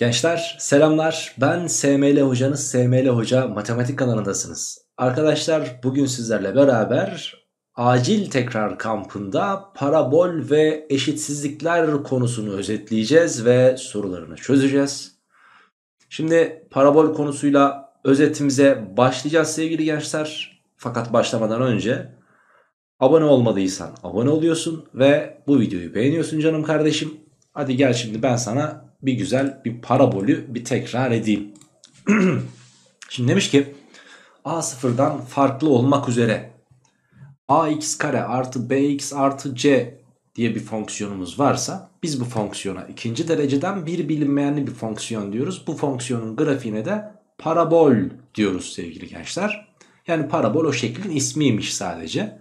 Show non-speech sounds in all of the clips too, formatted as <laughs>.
Gençler selamlar ben SML hocanız SML hoca matematik kanalındasınız. Arkadaşlar bugün sizlerle beraber acil tekrar kampında parabol ve eşitsizlikler konusunu özetleyeceğiz ve sorularını çözeceğiz. Şimdi parabol konusuyla özetimize başlayacağız sevgili gençler. Fakat başlamadan önce abone olmadıysan abone oluyorsun ve bu videoyu beğeniyorsun canım kardeşim. Hadi gel şimdi ben sana bir güzel bir parabolü bir tekrar edeyim. <clears throat> Şimdi demiş ki a sıfırdan farklı olmak üzere ax kare artı bx artı c diye bir fonksiyonumuz varsa biz bu fonksiyona ikinci dereceden bir bilinmeyenli bir fonksiyon diyoruz. Bu fonksiyonun grafiğine de parabol diyoruz sevgili gençler. Yani parabol o şeklin ismiymiş sadece.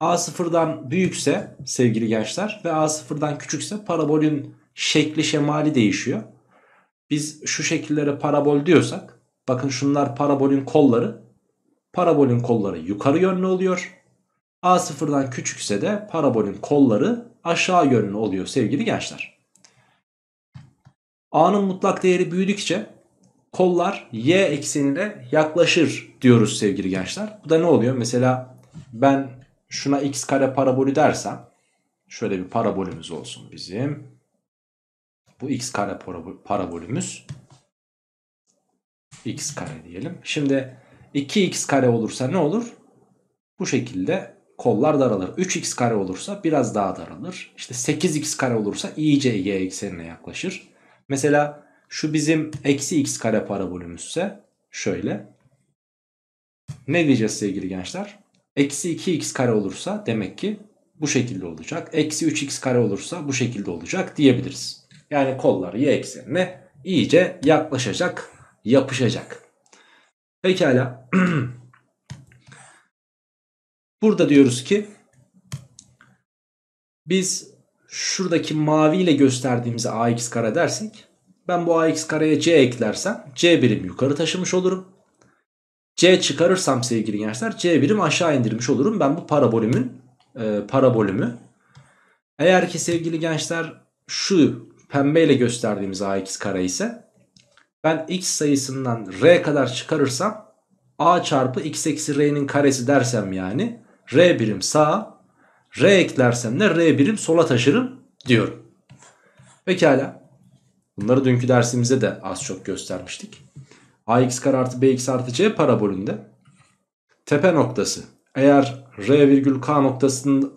A sıfırdan büyükse sevgili gençler ve A sıfırdan küçükse parabolün şekli şemali değişiyor. Biz şu şekillere parabol diyorsak bakın şunlar parabolün kolları. Parabolün kolları yukarı yönlü oluyor. A sıfırdan küçükse de parabolün kolları aşağı yönlü oluyor sevgili gençler. A'nın mutlak değeri büyüdükçe kollar y eksenine yaklaşır diyoruz sevgili gençler. Bu da ne oluyor? Mesela ben şuna x kare parabolü dersem şöyle bir parabolümüz olsun bizim. Bu x kare parabolümüz. x kare diyelim. Şimdi 2x kare olursa ne olur? Bu şekilde kollar daralır. 3x kare olursa biraz daha daralır. İşte 8x kare olursa iyice y eksenine yaklaşır. Mesela şu bizim eksi x kare parabolümüzse şöyle. Ne diyeceğiz sevgili gençler? Eksi 2x kare olursa demek ki bu şekilde olacak. Eksi 3x kare olursa bu şekilde olacak diyebiliriz. Yani kolları y eksenine iyice yaklaşacak, yapışacak. Pekala. <clears throat> Burada diyoruz ki biz şuradaki maviyle ile gösterdiğimize ax kare dersek ben bu ax kareye c eklersem c birim yukarı taşımış olurum. c çıkarırsam sevgili gençler c birim aşağı indirmiş olurum. Ben bu parabolümün e, parabolümü eğer ki sevgili gençler şu pembe ile gösterdiğimiz ax kare ise ben x sayısından r kadar çıkarırsam a çarpı x eksi r'nin karesi dersem yani r birim sağa r eklersem de r birim sola taşırım diyorum. Pekala. Bunları dünkü dersimize de az çok göstermiştik. ax kare artı bx artı c parabolünde tepe noktası eğer r virgül k noktasının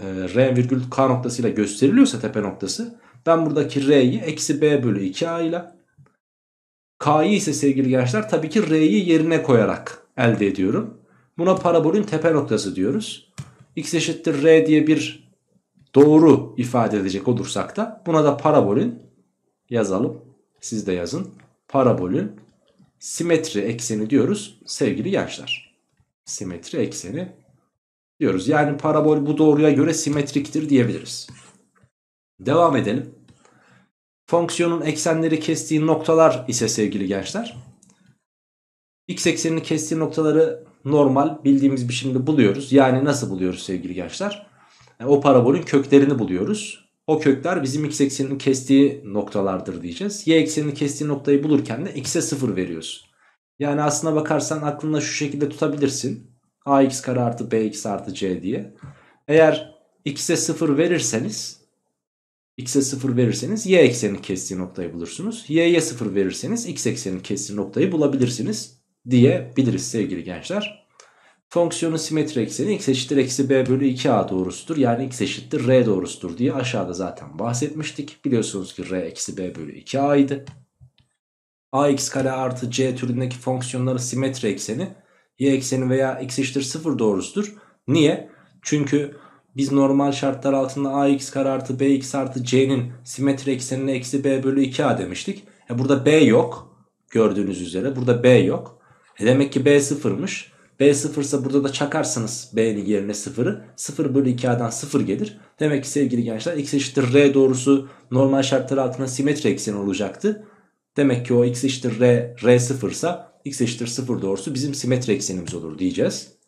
e, r virgül k noktasıyla gösteriliyorsa tepe noktası ben buradaki R'yi eksi B bölü 2A ile K'yı ise sevgili gençler tabii ki R'yi yerine koyarak elde ediyorum. Buna parabolün tepe noktası diyoruz. X eşittir R diye bir doğru ifade edecek olursak da buna da parabolün yazalım. Siz de yazın. Parabolün simetri ekseni diyoruz sevgili gençler. Simetri ekseni diyoruz. Yani parabol bu doğruya göre simetriktir diyebiliriz. Devam edelim. Fonksiyonun eksenleri kestiği noktalar ise sevgili gençler. X eksenini kestiği noktaları normal bildiğimiz bir biçimde buluyoruz. Yani nasıl buluyoruz sevgili gençler? Yani e, o parabolün köklerini buluyoruz. O kökler bizim x eksenini kestiği noktalardır diyeceğiz. Y eksenini kestiği noktayı bulurken de x'e 0 veriyoruz. Yani aslına bakarsan aklında şu şekilde tutabilirsin. ax kare artı bx artı c diye. Eğer x'e 0 verirseniz x'e 0 verirseniz y eksenini kestiği noktayı bulursunuz. y'ye 0 verirseniz x eksenini kestiği noktayı bulabilirsiniz diyebiliriz sevgili gençler. Fonksiyonun simetri ekseni x eşittir eksi b bölü 2a doğrusudur. Yani x eşittir r doğrusudur diye aşağıda zaten bahsetmiştik. Biliyorsunuz ki r eksi b bölü 2a idi. ax kare artı c türündeki fonksiyonların simetri ekseni y ekseni veya x eşittir 0 doğrusudur. Niye? Çünkü biz normal şartlar altında ax kare artı bx artı c'nin simetri eksenine eksi b bölü 2a demiştik. E burada b yok gördüğünüz üzere burada b yok. E demek ki b sıfırmış. B sıfırsa burada da çakarsınız B'nin yerine sıfırı. 0 bölü 2A'dan 0 gelir. Demek ki sevgili gençler x eşittir R doğrusu normal şartlar altında simetri ekseni olacaktı. Demek ki o x eşittir R, R sıfırsa x eşittir 0 doğrusu bizim simetri eksenimiz olur diyeceğiz.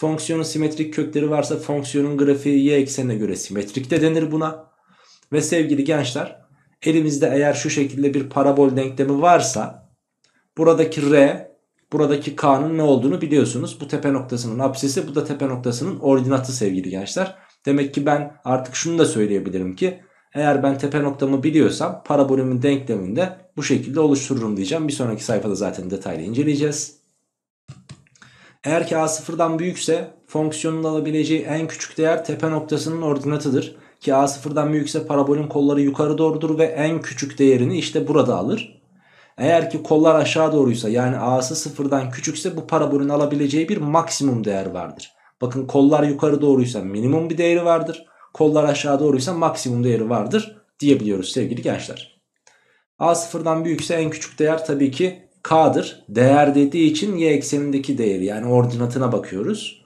Fonksiyonun simetrik kökleri varsa fonksiyonun grafiği y eksenine göre simetrik de denir buna. Ve sevgili gençler elimizde eğer şu şekilde bir parabol denklemi varsa buradaki r buradaki k'nın ne olduğunu biliyorsunuz. Bu tepe noktasının absisi bu da tepe noktasının ordinatı sevgili gençler. Demek ki ben artık şunu da söyleyebilirim ki eğer ben tepe noktamı biliyorsam parabolümün denkleminde bu şekilde oluştururum diyeceğim. Bir sonraki sayfada zaten detaylı inceleyeceğiz. Eğer ki a sıfırdan büyükse fonksiyonun alabileceği en küçük değer tepe noktasının ordinatıdır. Ki a sıfırdan büyükse parabolün kolları yukarı doğrudur ve en küçük değerini işte burada alır. Eğer ki kollar aşağı doğruysa yani a'sı sıfırdan küçükse bu parabolün alabileceği bir maksimum değer vardır. Bakın kollar yukarı doğruysa minimum bir değeri vardır. Kollar aşağı doğruysa maksimum değeri vardır diyebiliyoruz sevgili gençler. A sıfırdan büyükse en küçük değer tabii ki k'dır. Değer dediği için y eksenindeki değeri yani ordinatına bakıyoruz.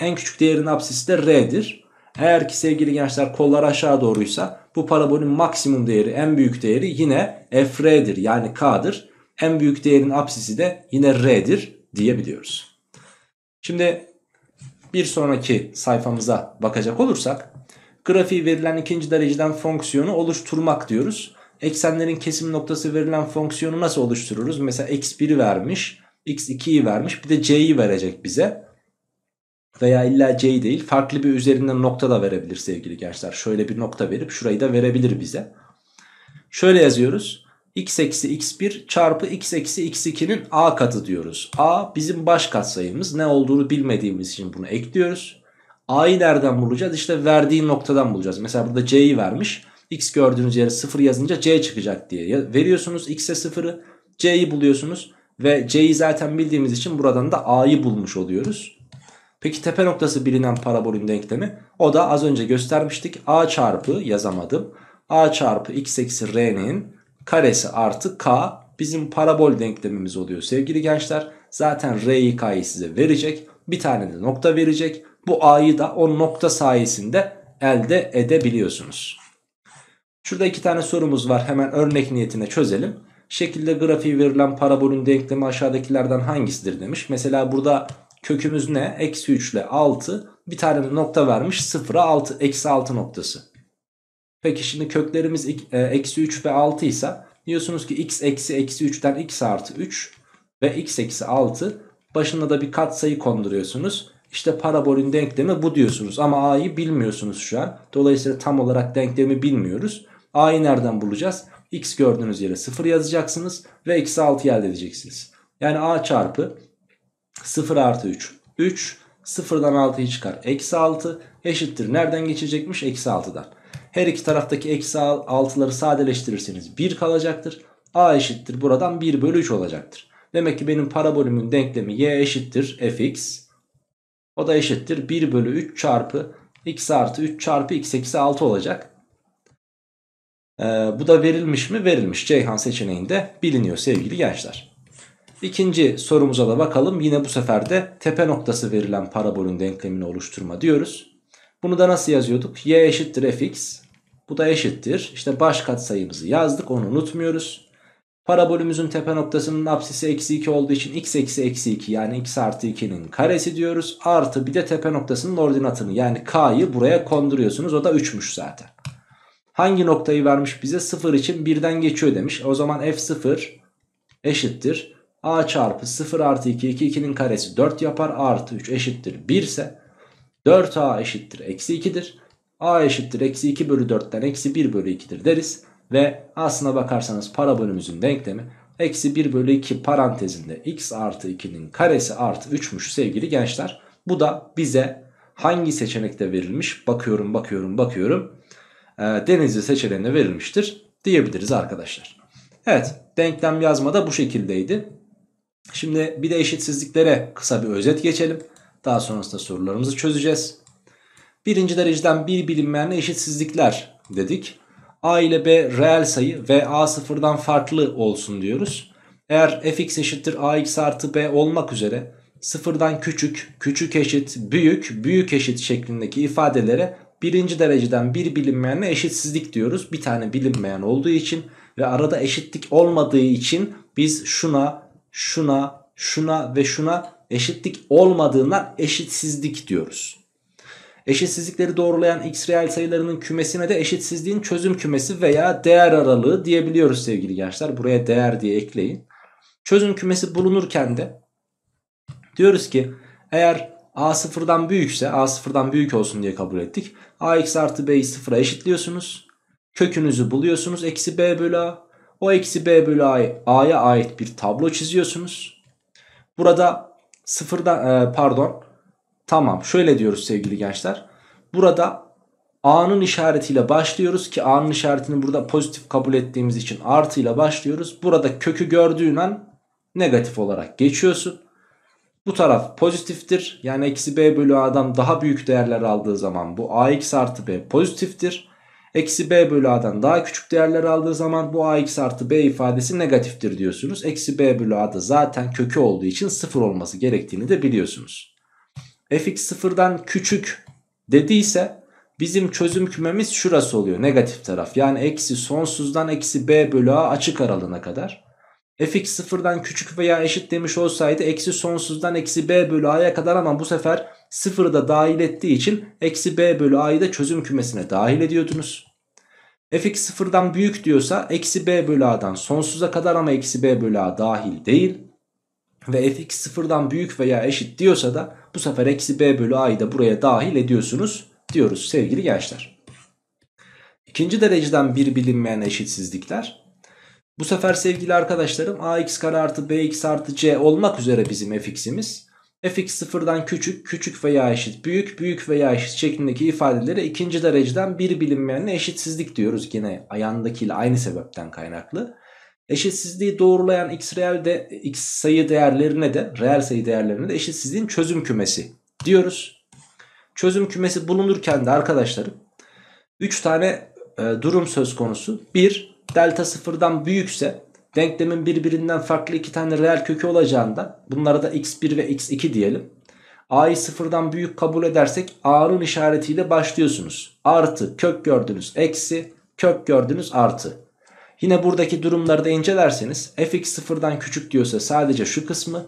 En küçük değerin apsisi de r'dir. Eğer ki sevgili gençler kollar aşağı doğruysa bu parabolün maksimum değeri en büyük değeri yine fr'dir yani k'dır. En büyük değerin apsisi de yine r'dir diyebiliyoruz. Şimdi bir sonraki sayfamıza bakacak olursak grafiği verilen ikinci dereceden fonksiyonu oluşturmak diyoruz. Eksenlerin kesim noktası verilen fonksiyonu nasıl oluştururuz? Mesela x1'i vermiş, x2'yi vermiş bir de c'yi verecek bize. Veya illa c değil farklı bir üzerinden nokta da verebilir sevgili gençler. Şöyle bir nokta verip şurayı da verebilir bize. Şöyle yazıyoruz. x eksi x1 çarpı x eksi x2'nin a katı diyoruz. a bizim baş katsayımız ne olduğunu bilmediğimiz için bunu ekliyoruz. a'yı nereden bulacağız? İşte verdiği noktadan bulacağız. Mesela burada c'yi vermiş x gördüğünüz yere 0 yazınca c çıkacak diye veriyorsunuz x'e 0'ı c'yi buluyorsunuz ve c'yi zaten bildiğimiz için buradan da a'yı bulmuş oluyoruz. Peki tepe noktası bilinen parabolün denklemi o da az önce göstermiştik a çarpı yazamadım a çarpı x eksi r'nin karesi artı k bizim parabol denklemimiz oluyor sevgili gençler. Zaten r'yi k'yi size verecek bir tane de nokta verecek bu a'yı da o nokta sayesinde elde edebiliyorsunuz. Şurada iki tane sorumuz var. Hemen örnek niyetine çözelim. Şekilde grafiği verilen parabolün denklemi aşağıdakilerden hangisidir demiş. Mesela burada kökümüz ne? Eksi 3 ile 6 bir tane nokta vermiş 0'a 6 eksi 6 noktası. Peki şimdi köklerimiz e, eksi 3 ve 6 ise diyorsunuz ki x eksi eksi 3'ten x artı 3 ve x eksi 6 Başında da bir katsayı konduruyorsunuz. İşte parabolün denklemi bu diyorsunuz ama a'yı bilmiyorsunuz şu an. Dolayısıyla tam olarak denklemi bilmiyoruz. A'yı nereden bulacağız? X gördüğünüz yere 0 yazacaksınız ve eksi 6 elde edeceksiniz. Yani A çarpı 0 artı 3. 3 0'dan 6'yı çıkar. Eksi 6 eşittir. Nereden geçecekmiş? Eksi 6'dan. Her iki taraftaki eksi 6'ları sadeleştirirseniz 1 kalacaktır. A eşittir. Buradan 1 bölü 3 olacaktır. Demek ki benim parabolümün denklemi y eşittir fx. O da eşittir 1 bölü 3 çarpı x artı 3 çarpı x eksi 6 olacak. Ee, bu da verilmiş mi? Verilmiş. Ceyhan seçeneğinde biliniyor sevgili gençler. İkinci sorumuza da bakalım. Yine bu sefer de tepe noktası verilen parabolün denklemini oluşturma diyoruz. Bunu da nasıl yazıyorduk? Y eşittir fx. Bu da eşittir. İşte baş katsayımızı yazdık. Onu unutmuyoruz. Parabolümüzün tepe noktasının apsisi eksi 2 olduğu için x eksi eksi 2 yani x artı 2'nin karesi diyoruz. Artı bir de tepe noktasının ordinatını yani k'yı buraya konduruyorsunuz. O da 3'müş zaten. Hangi noktayı vermiş bize? 0 için 1'den geçiyor demiş. O zaman f0 eşittir. a çarpı 0 artı 2 2 2'nin karesi 4 yapar. artı 3 eşittir 1 ise 4a eşittir eksi 2'dir. a eşittir eksi 2 bölü 4'ten eksi 1 bölü 2'dir deriz. Ve aslına bakarsanız parabolümüzün denklemi eksi 1 bölü 2 parantezinde x artı 2'nin karesi artı 3'müş sevgili gençler. Bu da bize hangi seçenekte verilmiş bakıyorum bakıyorum bakıyorum. E, denizli seçeneğine verilmiştir diyebiliriz arkadaşlar. Evet denklem yazma da bu şekildeydi. Şimdi bir de eşitsizliklere kısa bir özet geçelim. Daha sonrasında sorularımızı çözeceğiz. Birinci dereceden bir bilinmeyen eşitsizlikler dedik. A ile B reel sayı ve A sıfırdan farklı olsun diyoruz. Eğer fx eşittir ax artı b olmak üzere sıfırdan küçük, küçük eşit, büyük, büyük eşit şeklindeki ifadelere birinci dereceden bir bilinmeyenle eşitsizlik diyoruz. Bir tane bilinmeyen olduğu için ve arada eşitlik olmadığı için biz şuna, şuna, şuna ve şuna eşitlik olmadığından eşitsizlik diyoruz. Eşitsizlikleri doğrulayan x reel sayılarının kümesine de eşitsizliğin çözüm kümesi veya değer aralığı diyebiliyoruz sevgili gençler. Buraya değer diye ekleyin. Çözüm kümesi bulunurken de diyoruz ki eğer a sıfırdan büyükse a sıfırdan büyük olsun diye kabul ettik. ax artı b'yi sıfıra eşitliyorsunuz. Kökünüzü buluyorsunuz. Eksi b bölü a. O eksi b bölü a'ya ait bir tablo çiziyorsunuz. Burada sıfırdan e, pardon tamam şöyle diyoruz sevgili gençler. Burada A'nın işaretiyle başlıyoruz ki A'nın işaretini burada pozitif kabul ettiğimiz için artıyla başlıyoruz. Burada kökü gördüğün an negatif olarak geçiyorsun. Bu taraf pozitiftir. Yani eksi b bölü a'dan daha büyük değerler aldığı zaman bu ax artı b pozitiftir. Eksi b bölü a'dan daha küçük değerler aldığı zaman bu ax artı b ifadesi negatiftir diyorsunuz. Eksi b bölü a'da zaten kökü olduğu için sıfır olması gerektiğini de biliyorsunuz. fx sıfırdan küçük dediyse bizim çözüm kümemiz şurası oluyor negatif taraf. Yani eksi sonsuzdan eksi b bölü a açık aralığına kadar fx sıfırdan küçük veya eşit demiş olsaydı eksi sonsuzdan eksi b bölü a'ya kadar ama bu sefer sıfırı da dahil ettiği için eksi b bölü a'yı da çözüm kümesine dahil ediyordunuz. fx sıfırdan büyük diyorsa eksi b bölü a'dan sonsuza kadar ama eksi b bölü a dahil değil. Ve fx sıfırdan büyük veya eşit diyorsa da bu sefer eksi b bölü a'yı da buraya dahil ediyorsunuz diyoruz sevgili gençler. İkinci dereceden bir bilinmeyen eşitsizlikler bu sefer sevgili arkadaşlarım ax kare artı bx artı c olmak üzere bizim fx'imiz. fx sıfırdan küçük, küçük veya eşit, büyük, büyük veya eşit şeklindeki ifadelere ikinci dereceden bir bilinmeyenle eşitsizlik diyoruz. Yine yandakiyle aynı sebepten kaynaklı. Eşitsizliği doğrulayan x, reel de, x sayı değerlerine de reel sayı değerlerine de eşitsizliğin çözüm kümesi diyoruz. Çözüm kümesi bulunurken de arkadaşlarım 3 tane e, durum söz konusu. 1 delta sıfırdan büyükse denklemin birbirinden farklı iki tane reel kökü olacağından bunlara da x1 ve x2 diyelim. A'yı sıfırdan büyük kabul edersek A'nın işaretiyle başlıyorsunuz. Artı kök gördünüz eksi kök gördünüz artı. Yine buradaki durumları da incelerseniz fx sıfırdan küçük diyorsa sadece şu kısmı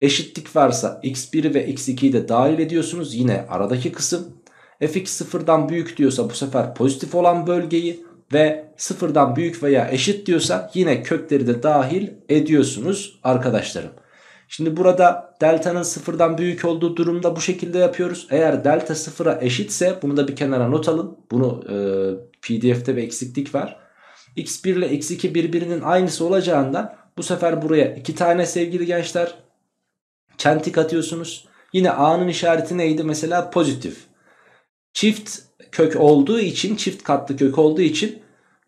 eşitlik varsa x1 ve x2'yi de dahil ediyorsunuz yine aradaki kısım. fx sıfırdan büyük diyorsa bu sefer pozitif olan bölgeyi ve sıfırdan büyük veya eşit diyorsa yine kökleri de dahil ediyorsunuz arkadaşlarım. Şimdi burada delta'nın sıfırdan büyük olduğu durumda bu şekilde yapıyoruz. Eğer delta sıfıra eşitse bunu da bir kenara not alın. Bunu e, pdf'de bir eksiklik var. x1 ile x2 birbirinin aynısı olacağından bu sefer buraya iki tane sevgili gençler çentik atıyorsunuz. Yine a'nın işareti neydi mesela pozitif. Çift kök olduğu için çift katlı kök olduğu için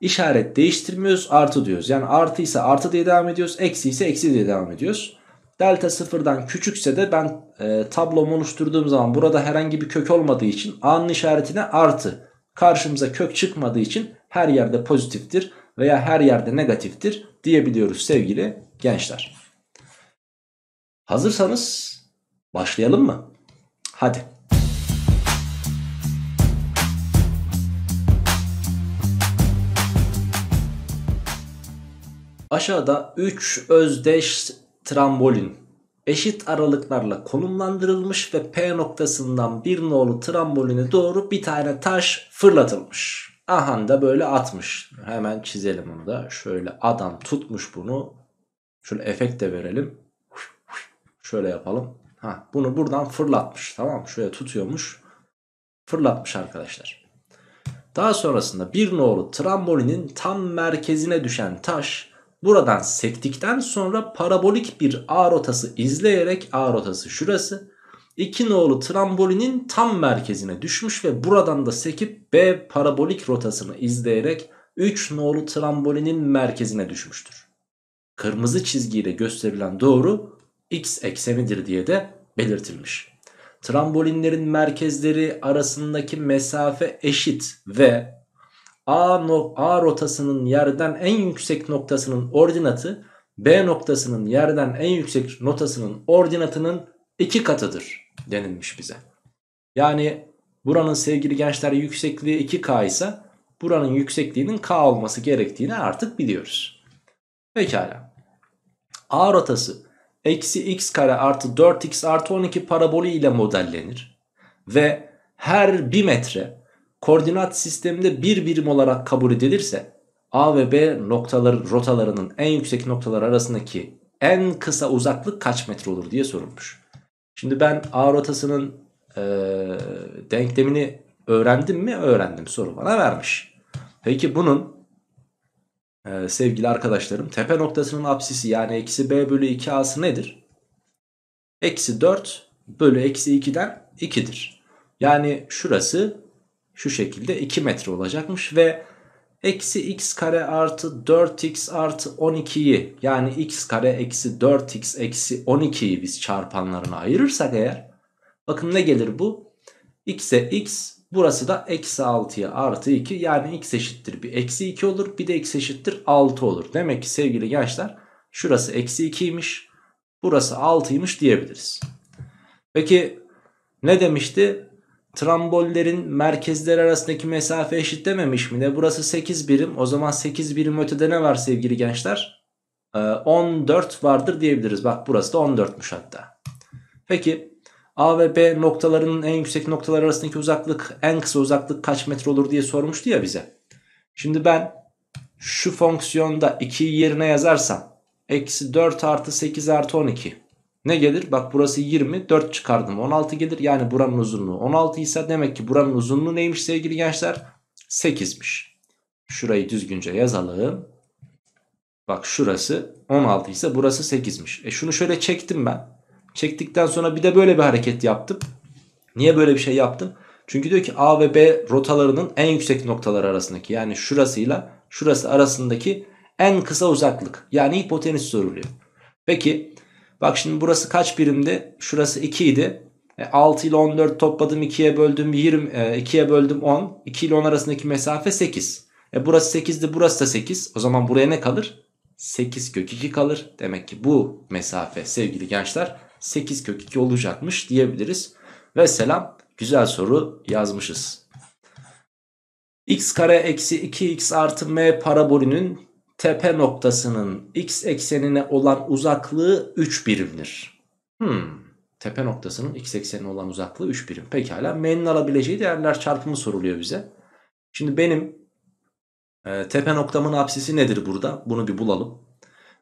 işaret değiştirmiyoruz artı diyoruz. Yani artı ise artı diye devam ediyoruz. Eksi ise eksi diye devam ediyoruz. Delta sıfırdan küçükse de ben e, tablomu oluşturduğum zaman burada herhangi bir kök olmadığı için A'nın işaretine artı. Karşımıza kök çıkmadığı için her yerde pozitiftir veya her yerde negatiftir diyebiliyoruz sevgili gençler. Hazırsanız başlayalım mı? Hadi. Aşağıda 3 özdeş trambolin eşit aralıklarla konumlandırılmış ve P noktasından bir nolu tramboline doğru bir tane taş fırlatılmış. Ahan da böyle atmış. Hemen çizelim onu da. Şöyle adam tutmuş bunu. Şöyle efekt de verelim. Şöyle yapalım. Ha, bunu buradan fırlatmış. Tamam mı? Şöyle tutuyormuş. Fırlatmış arkadaşlar. Daha sonrasında bir nolu trambolinin tam merkezine düşen taş Buradan sektikten sonra parabolik bir A rotası izleyerek A rotası şurası. 2 nolu trambolinin tam merkezine düşmüş ve buradan da sekip B parabolik rotasını izleyerek 3 nolu trambolinin merkezine düşmüştür. Kırmızı çizgiyle gösterilen doğru x eksenidir diye de belirtilmiş. Trambolinlerin merkezleri arasındaki mesafe eşit ve A, no, A rotasının yerden en yüksek noktasının ordinatı B noktasının yerden en yüksek notasının ordinatının iki katıdır denilmiş bize. Yani buranın sevgili gençler yüksekliği 2K ise buranın yüksekliğinin K olması gerektiğini artık biliyoruz. Pekala. A rotası eksi x kare artı 4x artı 12 parabolü ile modellenir. Ve her 1 metre koordinat sisteminde bir birim olarak kabul edilirse A ve B noktaları rotalarının en yüksek noktalar arasındaki en kısa uzaklık kaç metre olur diye sorulmuş. Şimdi ben A rotasının e, denklemini öğrendim mi? Öğrendim soru bana vermiş. Peki bunun e, sevgili arkadaşlarım tepe noktasının apsisi yani eksi B bölü 2 A'sı nedir? Eksi 4 bölü eksi 2'den 2'dir. Yani şurası şu şekilde 2 metre olacakmış ve eksi x kare artı 4x artı 12'yi yani x kare eksi 4x eksi 12'yi biz çarpanlarına ayırırsak eğer bakın ne gelir bu? x'e x burası da eksi 6'ya artı 2 yani x eşittir bir eksi 2 olur bir de x eşittir 6 olur. Demek ki sevgili gençler şurası eksi 2'ymiş burası 6'ymış diyebiliriz. Peki ne demişti? trambollerin merkezler arasındaki mesafe eşit dememiş mi ne? Burası 8 birim. O zaman 8 birim ötede ne var sevgili gençler? Ee, 14 vardır diyebiliriz. Bak burası da 14'müş hatta. Peki A ve B noktalarının en yüksek noktalar arasındaki uzaklık en kısa uzaklık kaç metre olur diye sormuştu ya bize. Şimdi ben şu fonksiyonda 2'yi yerine yazarsam eksi 4 artı 8 artı 12 ne gelir? Bak burası 20 4 çıkardım 16 gelir. Yani buranın uzunluğu 16 ise demek ki buranın uzunluğu neymiş sevgili gençler? 8'miş. Şurayı düzgünce yazalım. Bak şurası 16 ise burası 8'miş. E şunu şöyle çektim ben. Çektikten sonra bir de böyle bir hareket yaptım. Niye böyle bir şey yaptım? Çünkü diyor ki A ve B rotalarının en yüksek noktaları arasındaki yani şurasıyla şurası arasındaki en kısa uzaklık yani hipotenüs soruluyor. Peki Bak şimdi burası kaç birimdi? Şurası 2 idi. E, 6 ile 14 topladım 2'ye böldüm 20 e, 2'ye böldüm 10. 2 ile 10 arasındaki mesafe 8. E burası 8'di burası da 8. O zaman buraya ne kalır? 8 kök 2 kalır. Demek ki bu mesafe sevgili gençler 8 kök 2 olacakmış diyebiliriz. Ve selam güzel soru yazmışız. x kare eksi 2x artı m parabolünün tepe noktasının x eksenine olan uzaklığı 3 birimdir. Hmm. Tepe noktasının x eksenine olan uzaklığı 3 birim. Pekala. M'nin alabileceği değerler çarpımı soruluyor bize. Şimdi benim e, tepe noktamın apsisi nedir burada? Bunu bir bulalım.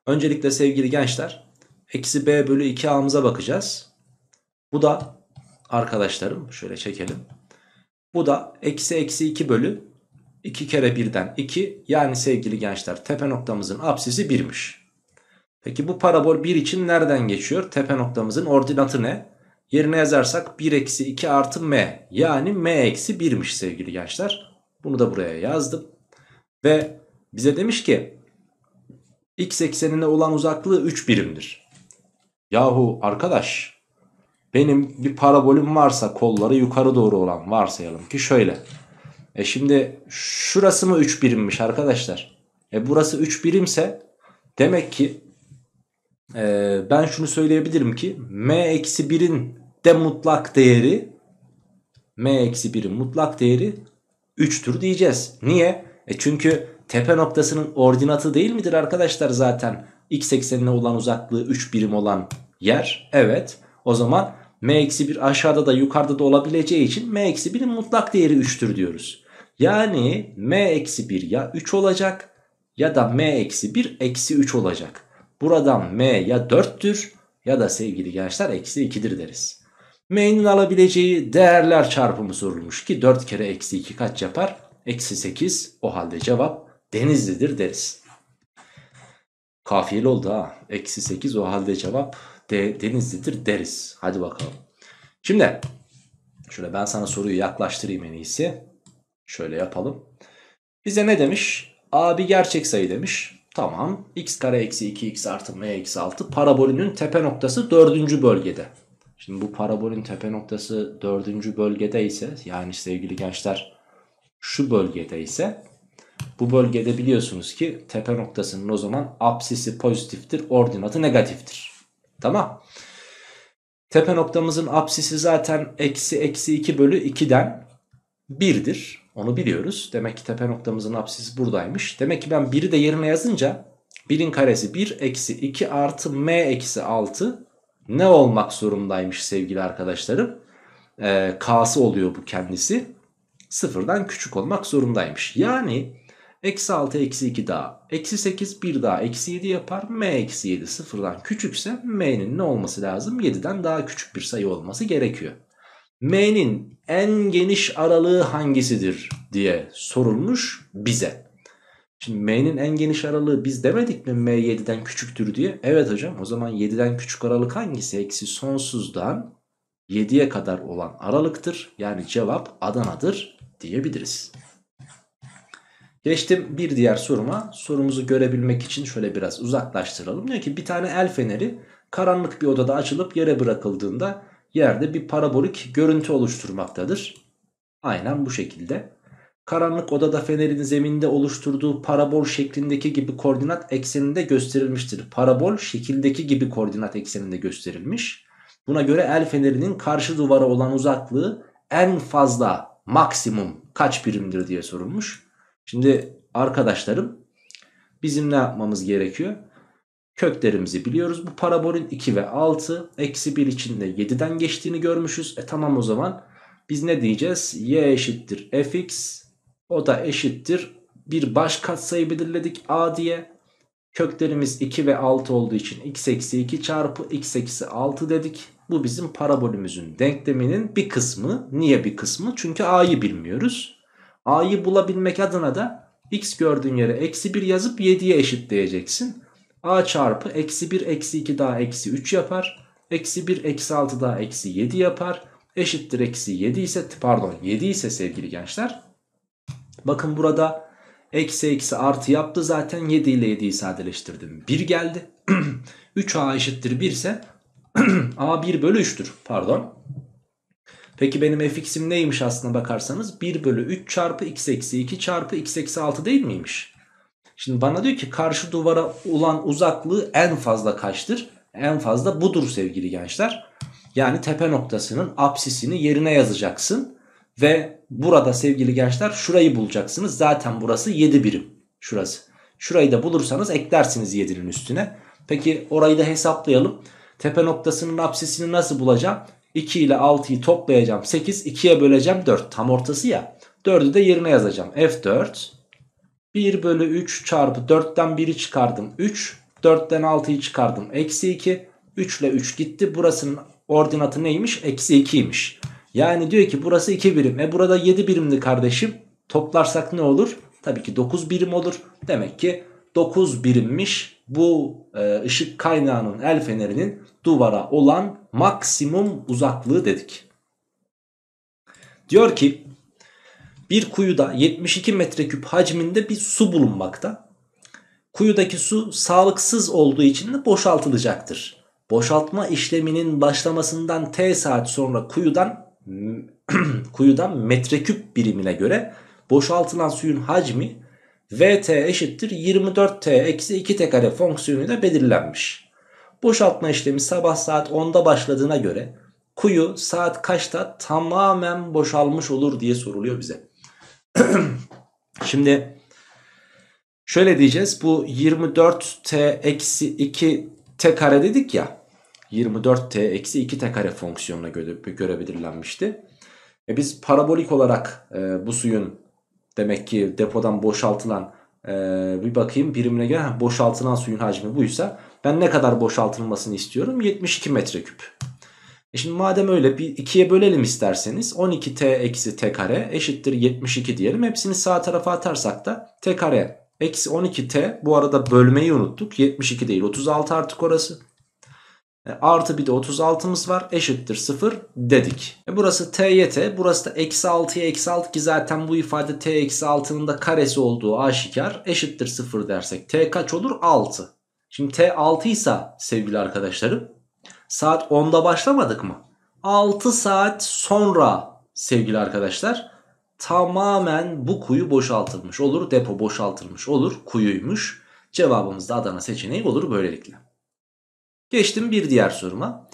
Öncelikle sevgili gençler eksi b bölü 2a'mıza bakacağız. Bu da arkadaşlarım şöyle çekelim. Bu da eksi eksi 2 bölü 2 kere 1'den 2 yani sevgili gençler tepe noktamızın apsisi 1'miş. Peki bu parabol 1 için nereden geçiyor? Tepe noktamızın ordinatı ne? Yerine yazarsak 1 eksi 2 artı m yani m eksi 1'miş sevgili gençler. Bunu da buraya yazdım. Ve bize demiş ki x eksenine olan uzaklığı 3 birimdir. Yahu arkadaş benim bir parabolüm varsa kolları yukarı doğru olan varsayalım ki şöyle. Şöyle. E şimdi şurası mı 3 birimmiş arkadaşlar? E burası 3 birimse demek ki e, ben şunu söyleyebilirim ki m-1'in de mutlak değeri m-1'in mutlak değeri 3'tür diyeceğiz. Niye? E çünkü tepe noktasının ordinatı değil midir arkadaşlar zaten? x eksenine olan uzaklığı 3 birim olan yer. Evet. O zaman m-1 aşağıda da yukarıda da olabileceği için m-1'in mutlak değeri 3'tür diyoruz. Yani m-1 eksi ya 3 olacak ya da m-1 eksi eksi 3 olacak. Buradan m ya 4'tür ya da sevgili gençler eksi 2'dir deriz. M'nin alabileceği değerler çarpımı sorulmuş ki 4 kere eksi 2 kaç yapar? Eksi 8 o halde cevap Denizli'dir deriz. Kafiyeli oldu ha. Eksi 8 o halde cevap de, Denizli'dir deriz. Hadi bakalım. Şimdi şöyle ben sana soruyu yaklaştırayım en iyisi. Şöyle yapalım. Bize ne demiş? A bir gerçek sayı demiş. Tamam. x kare eksi 2x artı m eksi 6 parabolünün tepe noktası dördüncü bölgede. Şimdi bu parabolün tepe noktası dördüncü bölgede ise yani sevgili gençler şu bölgede ise bu bölgede biliyorsunuz ki tepe noktasının o zaman apsisi pozitiftir, ordinatı negatiftir. Tamam. Tepe noktamızın apsisi zaten eksi eksi 2 bölü 2'den 1'dir. Onu biliyoruz. Demek ki tepe noktamızın apsis buradaymış. Demek ki ben 1'i de yerine yazınca 1'in karesi 1 eksi 2 artı m eksi 6 ne olmak zorundaymış sevgili arkadaşlarım? Ee, K'sı oluyor bu kendisi. Sıfırdan küçük olmak zorundaymış. Yani eksi 6 eksi 2 daha eksi 8 1 daha eksi 7 yapar. M eksi 7 sıfırdan küçükse m'nin ne olması lazım? 7'den daha küçük bir sayı olması gerekiyor. M'nin en geniş aralığı hangisidir diye sorulmuş bize. Şimdi m'nin en geniş aralığı biz demedik mi m 7'den küçüktür diye? Evet hocam o zaman 7'den küçük aralık hangisi? Eksi sonsuzdan 7'ye kadar olan aralıktır. Yani cevap Adana'dır diyebiliriz. Geçtim bir diğer soruma. Sorumuzu görebilmek için şöyle biraz uzaklaştıralım. Diyor ki bir tane el feneri karanlık bir odada açılıp yere bırakıldığında yerde bir parabolik görüntü oluşturmaktadır. Aynen bu şekilde. Karanlık odada fenerin zeminde oluşturduğu parabol şeklindeki gibi koordinat ekseninde gösterilmiştir. Parabol şekildeki gibi koordinat ekseninde gösterilmiş. Buna göre el fenerinin karşı duvara olan uzaklığı en fazla maksimum kaç birimdir diye sorulmuş. Şimdi arkadaşlarım bizim ne yapmamız gerekiyor? Köklerimizi biliyoruz. Bu parabolün 2 ve 6 eksi 1 içinde 7'den geçtiğini görmüşüz. E tamam o zaman biz ne diyeceğiz? Y eşittir fx o da eşittir bir baş katsayı belirledik a diye. Köklerimiz 2 ve 6 olduğu için x eksi 2 çarpı x eksi 6 dedik. Bu bizim parabolümüzün denkleminin bir kısmı. Niye bir kısmı? Çünkü a'yı bilmiyoruz. A'yı bulabilmek adına da x gördüğün yere eksi 1 yazıp 7'ye eşitleyeceksin a çarpı eksi 1 eksi 2 daha eksi 3 yapar. Eksi 1 eksi 6 daha eksi 7 yapar. Eşittir eksi 7 ise pardon 7 ise sevgili gençler. Bakın burada eksi eksi artı yaptı zaten 7 ile 7'yi sadeleştirdim. 1 geldi. 3a <clears throat> eşittir 1 ise <clears throat> a 1 bölü 3'tür pardon. Peki benim fx'im neymiş aslına bakarsanız 1 bölü 3 çarpı x eksi 2 çarpı x eksi 6 değil miymiş? Şimdi bana diyor ki karşı duvara olan uzaklığı en fazla kaçtır? En fazla budur sevgili gençler. Yani tepe noktasının apsisini yerine yazacaksın. Ve burada sevgili gençler şurayı bulacaksınız. Zaten burası 7 birim. Şurası. Şurayı da bulursanız eklersiniz 7'nin üstüne. Peki orayı da hesaplayalım. Tepe noktasının apsisini nasıl bulacağım? 2 ile 6'yı toplayacağım. 8 2'ye böleceğim 4. Tam ortası ya. 4'ü de yerine yazacağım. F4 1 bölü 3 çarpı 4'ten 1'i çıkardım 3. 4'ten 6'yı çıkardım eksi 2. 3 ile 3 gitti. Burasının ordinatı neymiş? Eksi 2'ymiş. Yani diyor ki burası 2 birim. E burada 7 birimli kardeşim. Toplarsak ne olur? Tabii ki 9 birim olur. Demek ki 9 birimmiş bu e, ışık kaynağının el fenerinin duvara olan maksimum uzaklığı dedik. Diyor ki bir kuyuda 72 metreküp hacminde bir su bulunmakta. Kuyudaki su sağlıksız olduğu için de boşaltılacaktır. Boşaltma işleminin başlamasından t saat sonra kuyudan <clears throat> kuyudan metreküp birimine göre boşaltılan suyun hacmi vt eşittir 24t eksi 2t kare fonksiyonuyla belirlenmiş. Boşaltma işlemi sabah saat 10'da başladığına göre kuyu saat kaçta tamamen boşalmış olur diye soruluyor bize. <clears throat> Şimdi şöyle diyeceğiz. Bu 24t eksi 2 t kare dedik ya. 24t eksi 2 t kare fonksiyonuna göre, göre belirlenmişti. E biz parabolik olarak e, bu suyun demek ki depodan boşaltılan e, bir bakayım birimine göre boşaltılan suyun hacmi buysa ben ne kadar boşaltılmasını istiyorum? 72 metreküp. E şimdi madem öyle bir ikiye bölelim isterseniz 12t eksi t kare eşittir 72 diyelim. Hepsini sağ tarafa atarsak da t kare eksi 12t bu arada bölmeyi unuttuk. 72 değil 36 artık orası. E, artı bir de 36'mız var eşittir 0 dedik. E burası t'ye t burası da eksi 6'ya eksi 6 ki zaten bu ifade t eksi 6'nın da karesi olduğu aşikar eşittir 0 dersek t kaç olur 6. Şimdi t 6 ise sevgili arkadaşlarım saat 10'da başlamadık mı? 6 saat sonra sevgili arkadaşlar tamamen bu kuyu boşaltılmış olur. Depo boşaltılmış olur. Kuyuymuş. Cevabımız da Adana seçeneği olur böylelikle. Geçtim bir diğer soruma.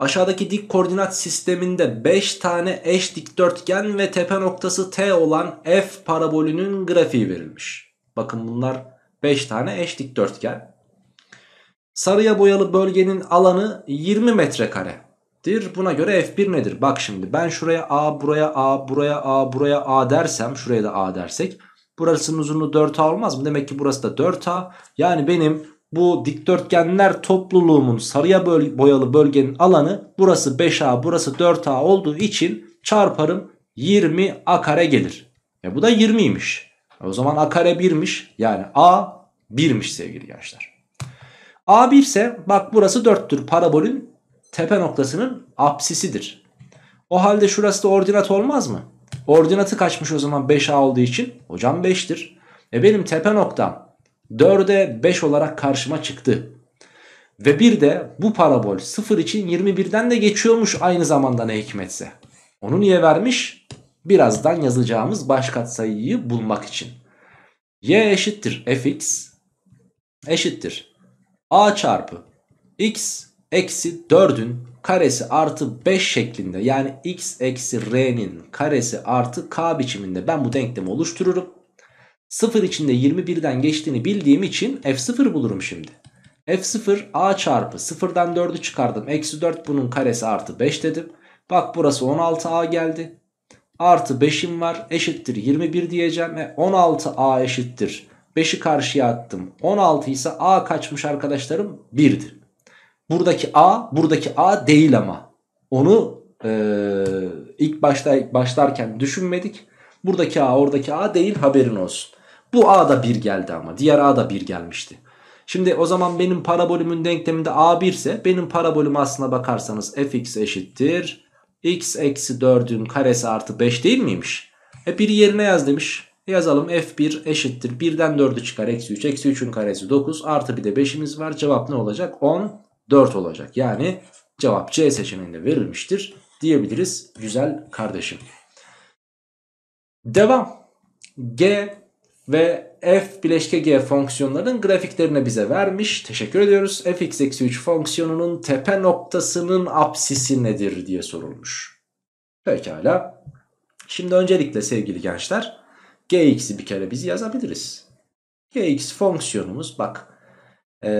Aşağıdaki dik koordinat sisteminde 5 tane eş dikdörtgen ve tepe noktası T olan F parabolünün grafiği verilmiş. Bakın bunlar 5 tane eş dikdörtgen. Sarıya boyalı bölgenin alanı 20 metrekaredir. Buna göre f1 nedir? Bak şimdi ben şuraya a, buraya a, buraya a, buraya a dersem şuraya da a dersek burasının uzunluğu 4a olmaz mı? Demek ki burası da 4a. Yani benim bu dikdörtgenler topluluğumun sarıya böl boyalı bölgenin alanı burası 5a burası 4a olduğu için çarparım 20 a kare gelir. E bu da 20'ymiş. O zaman a kare 1'miş yani a 1'miş sevgili gençler. A1 ise bak burası 4'tür. Parabolün tepe noktasının apsisidir. O halde şurası da ordinat olmaz mı? Ordinatı kaçmış o zaman 5A olduğu için? Hocam 5'tir. E benim tepe noktam 4'e 5 olarak karşıma çıktı. Ve bir de bu parabol 0 için 21'den de geçiyormuş aynı zamanda ne hikmetse. Onu niye vermiş? Birazdan yazacağımız baş katsayıyı bulmak için. Y eşittir fx eşittir a çarpı x eksi 4'ün karesi artı 5 şeklinde yani x eksi r'nin karesi artı k biçiminde ben bu denklemi oluştururum. 0 içinde 21'den geçtiğini bildiğim için f0 bulurum şimdi. f0 a çarpı 0'dan 4'ü çıkardım. Eksi 4 bunun karesi artı 5 dedim. Bak burası 16a geldi. Artı 5'im var eşittir 21 diyeceğim. E 16a eşittir 5'i karşıya attım. 16 ise A kaçmış arkadaşlarım? 1'di. Buradaki A buradaki A değil ama. Onu e, ilk başta başlarken düşünmedik. Buradaki A oradaki A değil haberin olsun. Bu A da 1 geldi ama. Diğer A da 1 gelmişti. Şimdi o zaman benim parabolümün denkleminde A1 ise benim parabolüm aslına bakarsanız fx eşittir. x eksi 4'ün karesi artı 5 değil miymiş? E bir yerine yaz demiş. Yazalım f1 eşittir. 1'den 4'ü çıkar. Eksi 3. Eksi 3'ün karesi 9. Artı bir de 5'imiz var. Cevap ne olacak? 14 olacak. Yani cevap C seçeneğinde verilmiştir diyebiliriz güzel kardeşim. Devam. G ve f bileşke g fonksiyonlarının grafiklerini bize vermiş. Teşekkür ediyoruz. fx-3 fonksiyonunun tepe noktasının apsisi nedir diye sorulmuş. Pekala. Şimdi öncelikle sevgili gençler gx'i bir kere biz yazabiliriz. gx fonksiyonumuz bak e,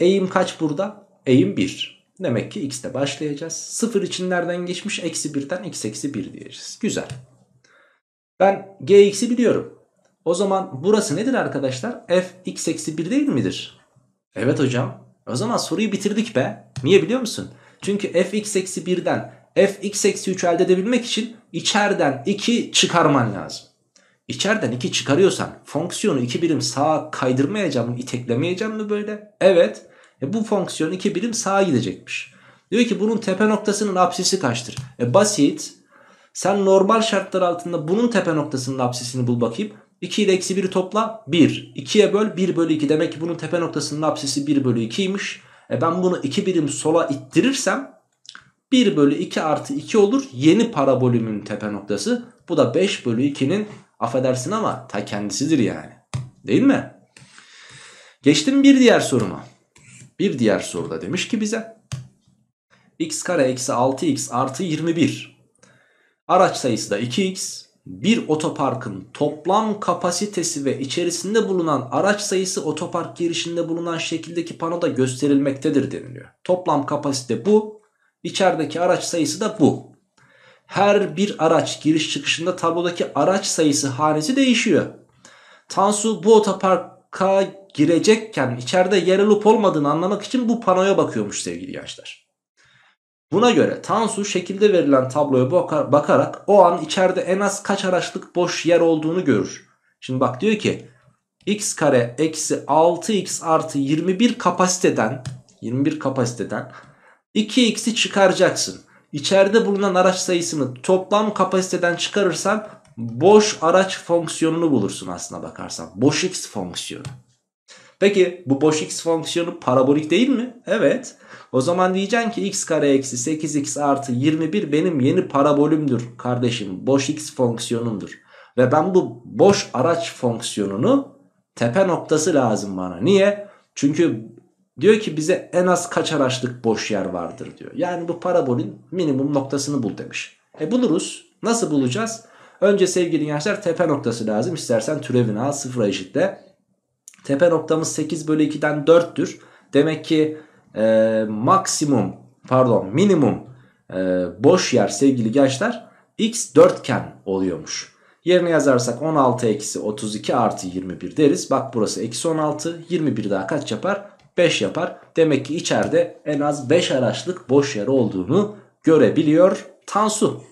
eğim kaç burada? Eğim 1. Demek ki x'te başlayacağız. 0 için nereden geçmiş? Eksi 1'den x eksi 1 diyeceğiz. Güzel. Ben gx'i biliyorum. O zaman burası nedir arkadaşlar? f x eksi 1 değil midir? Evet hocam. O zaman soruyu bitirdik be. Niye biliyor musun? Çünkü f x eksi 1'den f x eksi 3 elde edebilmek için içeriden 2 çıkarman lazım. İçeriden 2 çıkarıyorsan fonksiyonu 2 birim sağa kaydırmayacağım mı iteklemeyeceğim mi böyle? Evet. E bu fonksiyon 2 birim sağa gidecekmiş. Diyor ki bunun tepe noktasının apsisi kaçtır? E basit. Sen normal şartlar altında bunun tepe noktasının apsisini bul bakayım. 2 ile eksi 1'i topla 1. 2'ye böl 1 bölü 2. Demek ki bunun tepe noktasının apsisi 1 bölü 2'ymiş. E ben bunu 2 birim sola ittirirsem 1 bölü 2 artı 2 olur. Yeni parabolümün tepe noktası. Bu da 5 bölü 2'nin Affedersin ama ta kendisidir yani. Değil mi? Geçtim bir diğer soruma. Bir diğer soruda demiş ki bize x kare eksi 6x artı 21 araç sayısı da 2x bir otoparkın toplam kapasitesi ve içerisinde bulunan araç sayısı otopark girişinde bulunan şekildeki panoda gösterilmektedir deniliyor. Toplam kapasite bu. İçerideki araç sayısı da bu. Her bir araç giriş çıkışında tablodaki araç sayısı hanesi değişiyor. Tansu bu otoparka girecekken içeride yer alıp olmadığını anlamak için bu panoya bakıyormuş sevgili gençler. Buna göre Tansu şekilde verilen tabloya bakarak o an içeride en az kaç araçlık boş yer olduğunu görür. Şimdi bak diyor ki x kare eksi 6x artı 21 kapasiteden 21 kapasiteden 2x'i çıkaracaksın içeride bulunan araç sayısını toplam kapasiteden çıkarırsan boş araç fonksiyonunu bulursun aslına bakarsan. Boş x fonksiyonu. Peki bu boş x fonksiyonu parabolik değil mi? Evet. O zaman diyeceksin ki x kare eksi 8x artı 21 benim yeni parabolümdür kardeşim. Boş x fonksiyonumdur. Ve ben bu boş araç fonksiyonunu tepe noktası lazım bana. Niye? Çünkü Diyor ki bize en az kaç araçlık boş yer vardır diyor. Yani bu parabolün minimum noktasını bul demiş. E buluruz. Nasıl bulacağız? Önce sevgili gençler tepe noktası lazım. İstersen türevini al sıfıra eşitle. Tepe noktamız 8 bölü 2'den 4'tür. Demek ki e, maksimum pardon minimum e, boş yer sevgili gençler x dörtgen oluyormuş. Yerine yazarsak 16 eksi 32 artı 21 deriz. Bak burası eksi 16 21 daha kaç yapar? 5 yapar. Demek ki içeride en az 5 araçlık boş yer olduğunu görebiliyor Tansu.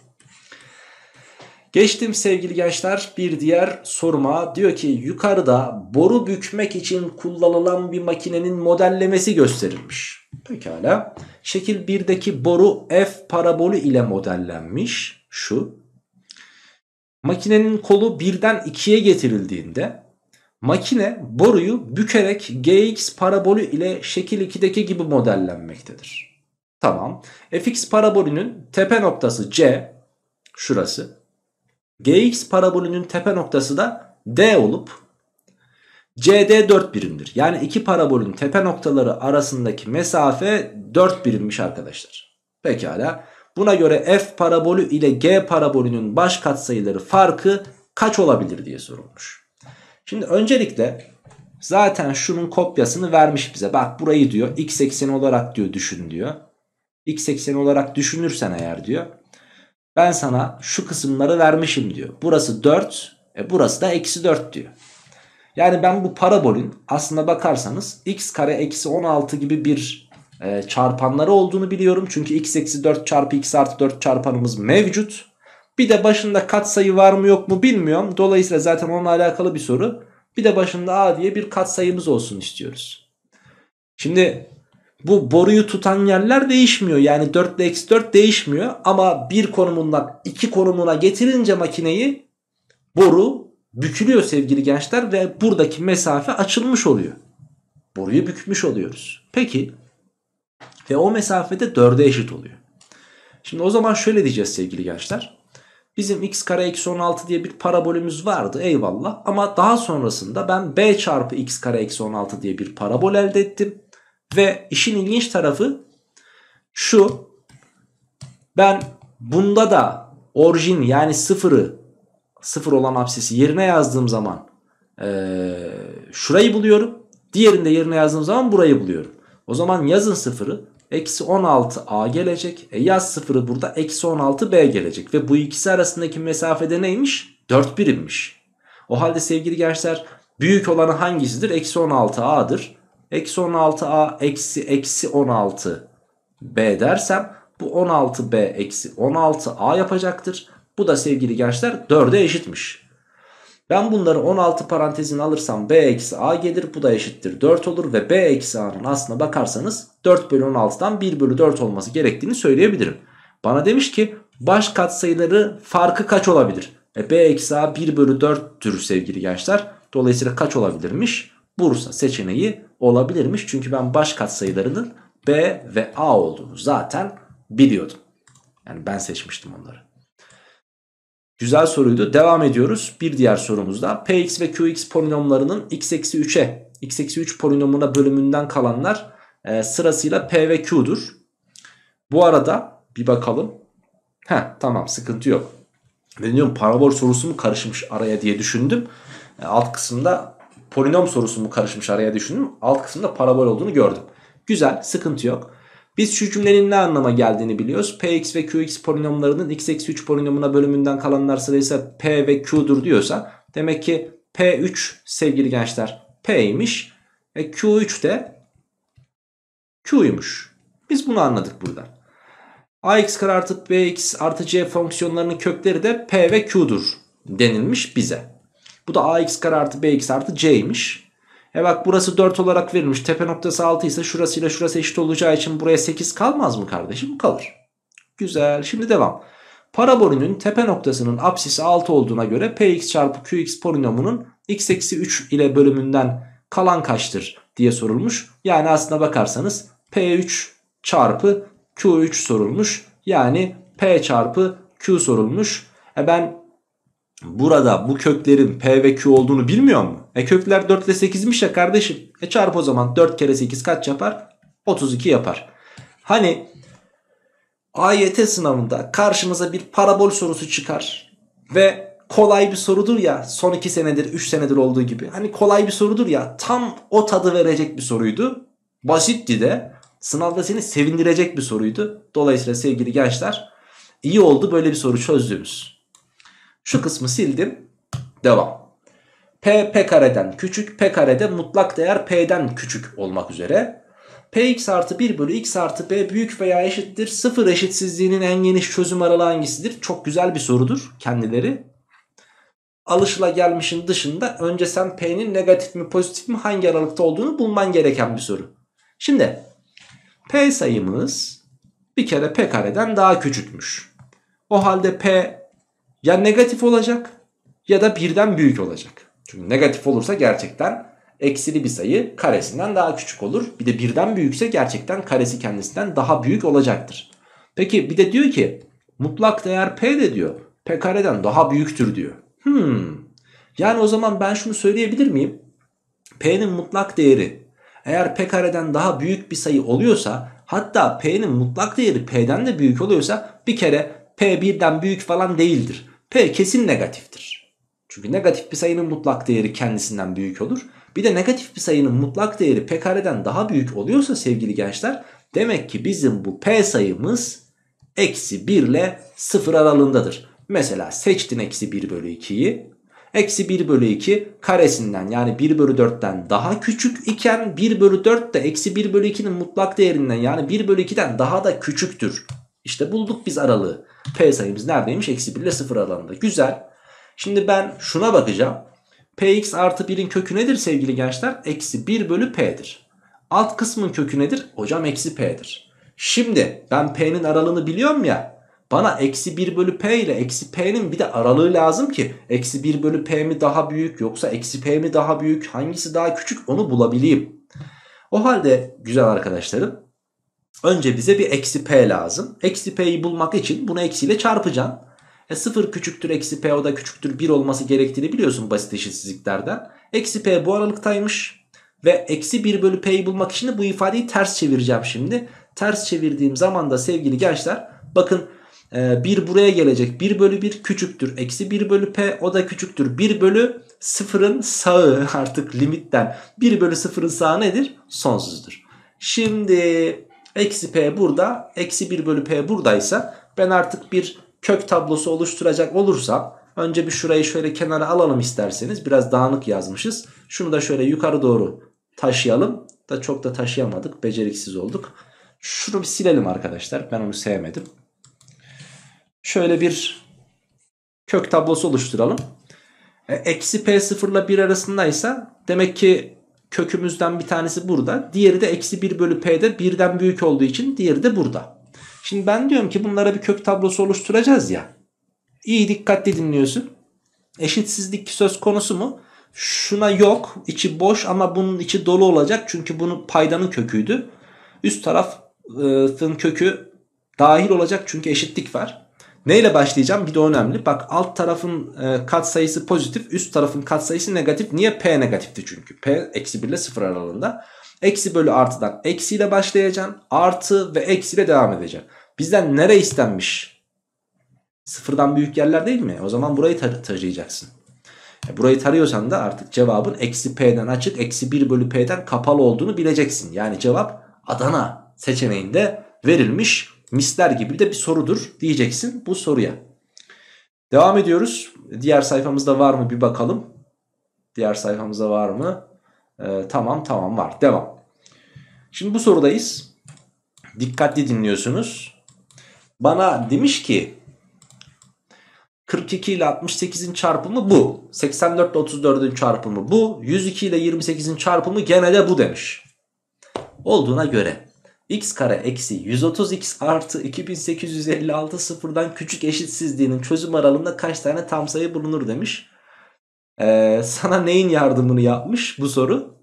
Geçtim sevgili gençler bir diğer soruma diyor ki yukarıda boru bükmek için kullanılan bir makinenin modellemesi gösterilmiş. Pekala şekil 1'deki boru F parabolü ile modellenmiş şu. Makinenin kolu birden 2'ye getirildiğinde Makine boruyu bükerek Gx parabolü ile şekil 2'deki gibi modellenmektedir. Tamam. Fx parabolünün tepe noktası C şurası. Gx parabolünün tepe noktası da D olup CD 4 birimdir. Yani iki parabolün tepe noktaları arasındaki mesafe 4 birimmiş arkadaşlar. Pekala. Buna göre f parabolü ile g parabolünün baş katsayıları farkı kaç olabilir diye sorulmuş. Şimdi öncelikle zaten şunun kopyasını vermiş bize. Bak burayı diyor x ekseni olarak diyor düşün diyor. x ekseni olarak düşünürsen eğer diyor. Ben sana şu kısımları vermişim diyor. Burası 4 e burası da eksi 4 diyor. Yani ben bu parabolün aslında bakarsanız x kare eksi 16 gibi bir e, çarpanları olduğunu biliyorum. Çünkü x eksi 4 çarpı x artı 4 çarpanımız mevcut. Bir de başında katsayı var mı yok mu bilmiyorum. Dolayısıyla zaten onunla alakalı bir soru. Bir de başında A diye bir katsayımız olsun istiyoruz. Şimdi bu boruyu tutan yerler değişmiyor. Yani 4 ile x4 değişmiyor. Ama bir konumundan iki konumuna getirince makineyi boru bükülüyor sevgili gençler. Ve buradaki mesafe açılmış oluyor. Boruyu bükmüş oluyoruz. Peki ve o mesafede 4'e eşit oluyor. Şimdi o zaman şöyle diyeceğiz sevgili gençler. Bizim x kare eksi 16 diye bir parabolümüz vardı eyvallah. Ama daha sonrasında ben b çarpı x kare eksi 16 diye bir parabol elde ettim. Ve işin ilginç tarafı şu. Ben bunda da orijin yani sıfırı sıfır olan absesi yerine yazdığım zaman ee, şurayı buluyorum. Diğerinde yerine yazdığım zaman burayı buluyorum. O zaman yazın sıfırı Eksi 16a gelecek. E yaz sıfırı burada eksi 16b gelecek. Ve bu ikisi arasındaki mesafede neymiş? 4 birimmiş. O halde sevgili gençler büyük olanı hangisidir? Eksi 16a'dır. Eksi 16a eksi eksi 16b dersem bu 16b eksi 16a yapacaktır. Bu da sevgili gençler 4'e eşitmiş. Ben bunları 16 parantezin alırsam b eksi a gelir. Bu da eşittir 4 olur ve b eksi a'nın aslına bakarsanız 4 bölü 16'dan 1 bölü 4 olması gerektiğini söyleyebilirim. Bana demiş ki baş katsayıları farkı kaç olabilir? E, b eksi a 1 bölü 4'tür sevgili gençler. Dolayısıyla kaç olabilirmiş? Bursa seçeneği olabilirmiş. Çünkü ben baş katsayılarının B ve A olduğunu zaten biliyordum. Yani ben seçmiştim onları. Güzel soruydu. Devam ediyoruz. Bir diğer sorumuzda Px ve Qx polinomlarının x eksi 3'e x eksi 3 polinomuna bölümünden kalanlar e, sırasıyla P ve Q'dur. Bu arada bir bakalım. Heh tamam sıkıntı yok. Ben diyorum parabol sorusu mu karışmış araya diye düşündüm. E, alt kısımda polinom sorusu mu karışmış araya düşündüm. Alt kısımda parabol olduğunu gördüm. Güzel sıkıntı yok. Biz şu cümlenin ne anlama geldiğini biliyoruz. Px ve Qx polinomlarının x eksi 3 polinomuna bölümünden kalanlar sıraysa P ve Q'dur diyorsa demek ki P3 sevgili gençler P'ymiş ve Q3 de Q'ymuş. Biz bunu anladık burada. ax kare artı bx artı c fonksiyonlarının kökleri de p ve q'dur denilmiş bize. Bu da ax kare artı bx artı c'ymiş. E bak burası 4 olarak verilmiş. Tepe noktası 6 ise şurasıyla şurası eşit olacağı için buraya 8 kalmaz mı kardeşim? Kalır. Güzel. Şimdi devam. Parabolünün tepe noktasının apsisi 6 olduğuna göre px çarpı qx polinomunun x eksi 3 ile bölümünden kalan kaçtır diye sorulmuş. Yani aslında bakarsanız p3 çarpı q3 sorulmuş. Yani p çarpı q sorulmuş. E ben burada bu köklerin P ve Q olduğunu bilmiyor mu? E kökler 4 ile 8'miş ya kardeşim. E çarp o zaman 4 kere 8 kaç yapar? 32 yapar. Hani AYT sınavında karşımıza bir parabol sorusu çıkar ve kolay bir sorudur ya son 2 senedir 3 senedir olduğu gibi. Hani kolay bir sorudur ya tam o tadı verecek bir soruydu. Basitti de sınavda seni sevindirecek bir soruydu. Dolayısıyla sevgili gençler iyi oldu böyle bir soru çözdüğümüz. Şu kısmı sildim. Devam. P, P kareden küçük. P karede mutlak değer P'den küçük olmak üzere. Px artı 1 bölü x artı b büyük veya eşittir. Sıfır eşitsizliğinin en geniş çözüm aralığı hangisidir? Çok güzel bir sorudur kendileri. Alışıla gelmişin dışında önce sen p'nin negatif mi pozitif mi hangi aralıkta olduğunu bulman gereken bir soru. Şimdi p sayımız bir kere p kareden daha küçükmüş. O halde p ya negatif olacak ya da birden büyük olacak. Çünkü negatif olursa gerçekten eksili bir sayı karesinden daha küçük olur. Bir de birden büyükse gerçekten karesi kendisinden daha büyük olacaktır. Peki bir de diyor ki mutlak değer p de diyor p kareden daha büyüktür diyor. Hmm. Yani o zaman ben şunu söyleyebilir miyim? p'nin mutlak değeri eğer p kareden daha büyük bir sayı oluyorsa hatta p'nin mutlak değeri p'den de büyük oluyorsa bir kere p birden büyük falan değildir. P kesin negatiftir. Çünkü negatif bir sayının mutlak değeri kendisinden büyük olur. Bir de negatif bir sayının mutlak değeri P kareden daha büyük oluyorsa sevgili gençler demek ki bizim bu P sayımız eksi 1 ile 0 aralığındadır. Mesela seçtin eksi 1 bölü 2'yi. Eksi 1 bölü 2 karesinden yani 1 bölü 4'ten daha küçük iken 1 bölü 4 de eksi 1 bölü 2'nin mutlak değerinden yani 1 bölü 2'den daha da küçüktür işte bulduk biz aralığı. P sayımız neredeymiş? Eksi 1 ile 0 alanında. Güzel. Şimdi ben şuna bakacağım. Px artı 1'in kökü nedir sevgili gençler? Eksi 1 bölü P'dir. Alt kısmın kökü nedir? Hocam eksi P'dir. Şimdi ben P'nin aralığını biliyorum ya. Bana eksi 1 bölü P ile eksi P'nin bir de aralığı lazım ki. Eksi 1 bölü P mi daha büyük yoksa eksi P mi daha büyük? Hangisi daha küçük onu bulabileyim. O halde güzel arkadaşlarım Önce bize bir eksi p lazım. Eksi p'yi bulmak için bunu eksiyle çarpacaksın. E 0 küçüktür eksi p o da küçüktür 1 olması gerektiğini biliyorsun basit eşitsizliklerden. Eksi p bu aralıktaymış. Ve eksi 1 bölü p'yi bulmak için de bu ifadeyi ters çevireceğim şimdi. Ters çevirdiğim zaman da sevgili gençler bakın 1 e, buraya gelecek 1 bölü 1 küçüktür. Eksi 1 bölü p o da küçüktür 1 bölü 0'ın sağı <laughs> artık limitten 1 bölü 0'ın sağı nedir? Sonsuzdur. Şimdi Eksi p burada. Eksi 1 bölü p buradaysa ben artık bir kök tablosu oluşturacak olursam önce bir şurayı şöyle kenara alalım isterseniz. Biraz dağınık yazmışız. Şunu da şöyle yukarı doğru taşıyalım. Da çok da taşıyamadık. Beceriksiz olduk. Şunu bir silelim arkadaşlar. Ben onu sevmedim. Şöyle bir kök tablosu oluşturalım. E, eksi p sıfırla ile 1 arasındaysa demek ki kökümüzden bir tanesi burada. Diğeri de eksi 1 bölü p'de birden büyük olduğu için diğeri de burada. Şimdi ben diyorum ki bunlara bir kök tablosu oluşturacağız ya. İyi dikkatli dinliyorsun. Eşitsizlik söz konusu mu? Şuna yok içi boş ama bunun içi dolu olacak. Çünkü bunun paydanın köküydü. Üst tarafın kökü dahil olacak çünkü eşitlik var. Neyle başlayacağım? Bir de önemli. Bak alt tarafın e, katsayısı pozitif, üst tarafın katsayısı negatif. Niye? P negatifti çünkü. P eksi 1 ile 0 aralığında. Eksi bölü artıdan eksiyle başlayacaksın. Artı ve eksiyle devam edeceksin. Bizden nere istenmiş? Sıfırdan büyük yerler değil mi? O zaman burayı tar tarayacaksın. E, burayı tarıyorsan da artık cevabın eksi P'den açık, eksi 1 bölü P'den kapalı olduğunu bileceksin. Yani cevap Adana seçeneğinde verilmiş Misler gibi de bir sorudur diyeceksin bu soruya. Devam ediyoruz. Diğer sayfamızda var mı bir bakalım. Diğer sayfamızda var mı? Ee, tamam tamam var. Devam. Şimdi bu sorudayız. Dikkatli dinliyorsunuz. Bana demiş ki 42 ile 68'in çarpımı bu. 84 ile 34'ün çarpımı bu. 102 ile 28'in çarpımı gene de bu demiş. Olduğuna göre x kare eksi 130x artı 2856 sıfırdan küçük eşitsizliğinin çözüm aralığında kaç tane tam sayı bulunur demiş. Ee, sana neyin yardımını yapmış bu soru?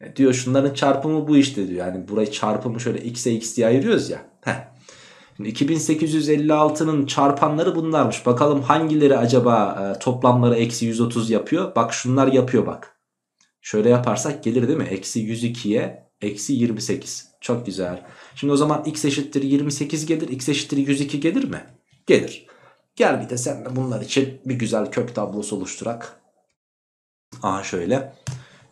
E, diyor şunların çarpımı bu işte diyor. Yani burayı çarpımı şöyle x'e x diye ayırıyoruz ya. Heh. Şimdi 2856'nın çarpanları bunlarmış. Bakalım hangileri acaba e, toplamları eksi 130 yapıyor? Bak şunlar yapıyor bak. Şöyle yaparsak gelir değil mi? Eksi 102'ye Eksi 28. Çok güzel. Şimdi o zaman x eşittir 28 gelir. x eşittir 102 gelir mi? Gelir. Gel bir de sen de bunlar için bir güzel kök tablosu oluşturak. Aha şöyle.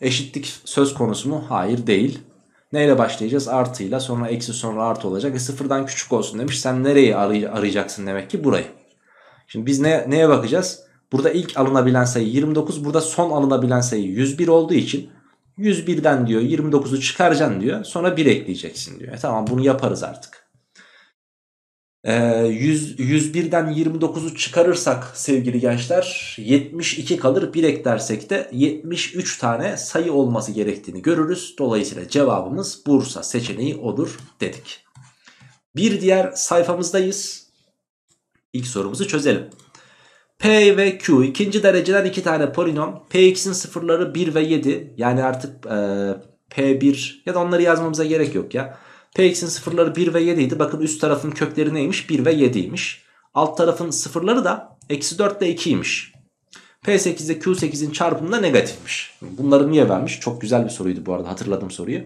Eşitlik söz konusu mu? Hayır değil. Neyle başlayacağız? Artıyla sonra eksi sonra artı olacak. E sıfırdan küçük olsun demiş. Sen nereyi aray arayacaksın demek ki? Burayı. Şimdi biz ne, neye bakacağız? Burada ilk alınabilen sayı 29. Burada son alınabilen sayı 101 olduğu için 101'den diyor 29'u çıkaracaksın diyor. Sonra 1 ekleyeceksin diyor. E tamam bunu yaparız artık. E, 100, 101'den 29'u çıkarırsak sevgili gençler 72 kalır. 1 eklersek de 73 tane sayı olması gerektiğini görürüz. Dolayısıyla cevabımız Bursa seçeneği odur dedik. Bir diğer sayfamızdayız. İlk sorumuzu çözelim. P ve Q ikinci dereceden iki tane polinom. Px'in sıfırları 1 ve 7. Yani artık e, P1 ya da onları yazmamıza gerek yok ya. Px'in sıfırları 1 ve 7 idi. Bakın üst tarafın kökleri neymiş? 1 ve 7'ymiş. Alt tarafın sıfırları da eksi 4 ile 2'ymiş. P8 ile Q8'in çarpımında negatifmiş. Bunları niye vermiş? Çok güzel bir soruydu bu arada hatırladım soruyu.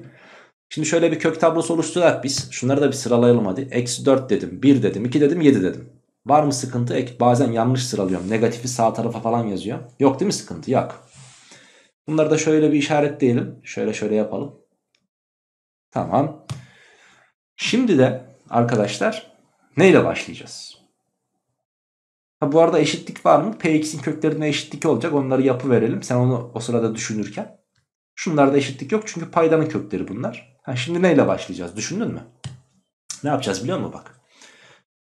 Şimdi şöyle bir kök tablosu oluşturarak biz şunları da bir sıralayalım hadi. Eksi 4 dedim, 1 dedim, 2 dedim, 7 dedim. Var mı sıkıntı? Ek, bazen yanlış sıralıyorum. Negatifi sağ tarafa falan yazıyor. Yok değil mi sıkıntı? Yok. Bunları da şöyle bir işaretleyelim. Şöyle şöyle yapalım. Tamam. Şimdi de arkadaşlar neyle başlayacağız? Ha, bu arada eşitlik var mı? Px'in köklerine eşitlik olacak. Onları yapı verelim. Sen onu o sırada düşünürken. Şunlarda eşitlik yok çünkü paydanın kökleri bunlar. Ha, şimdi neyle başlayacağız? Düşündün mü? Ne yapacağız biliyor musun bak?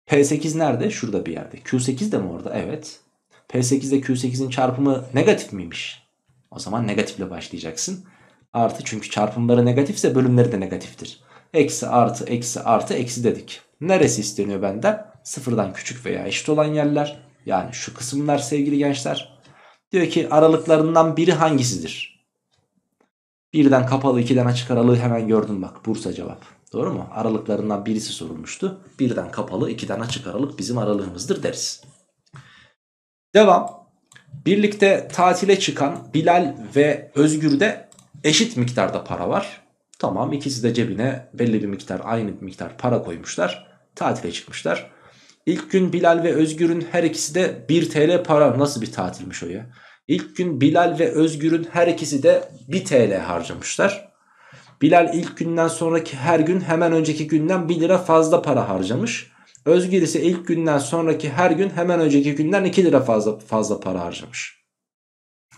P8 nerede? Şurada bir yerde. Q8 de mi orada? Evet. P8 ile Q8'in çarpımı negatif miymiş? O zaman negatifle başlayacaksın. Artı çünkü çarpımları negatifse bölümleri de negatiftir. Eksi artı eksi artı eksi dedik. Neresi isteniyor benden? Sıfırdan küçük veya eşit olan yerler. Yani şu kısımlar sevgili gençler. Diyor ki aralıklarından biri hangisidir? Birden kapalı ikiden açık aralığı hemen gördün bak Bursa cevap. Doğru mu? Aralıklarından birisi sorulmuştu. Birden kapalı, ikiden açık aralık bizim aralığımızdır deriz. Devam. Birlikte tatile çıkan Bilal ve Özgür'de eşit miktarda para var. Tamam ikisi de cebine belli bir miktar, aynı bir miktar para koymuşlar. Tatile çıkmışlar. İlk gün Bilal ve Özgür'ün her ikisi de 1 TL para nasıl bir tatilmiş o ya? İlk gün Bilal ve Özgür'ün her ikisi de 1 TL harcamışlar. Bilal ilk günden sonraki her gün hemen önceki günden 1 lira fazla para harcamış. Özgür ise ilk günden sonraki her gün hemen önceki günden 2 lira fazla fazla para harcamış.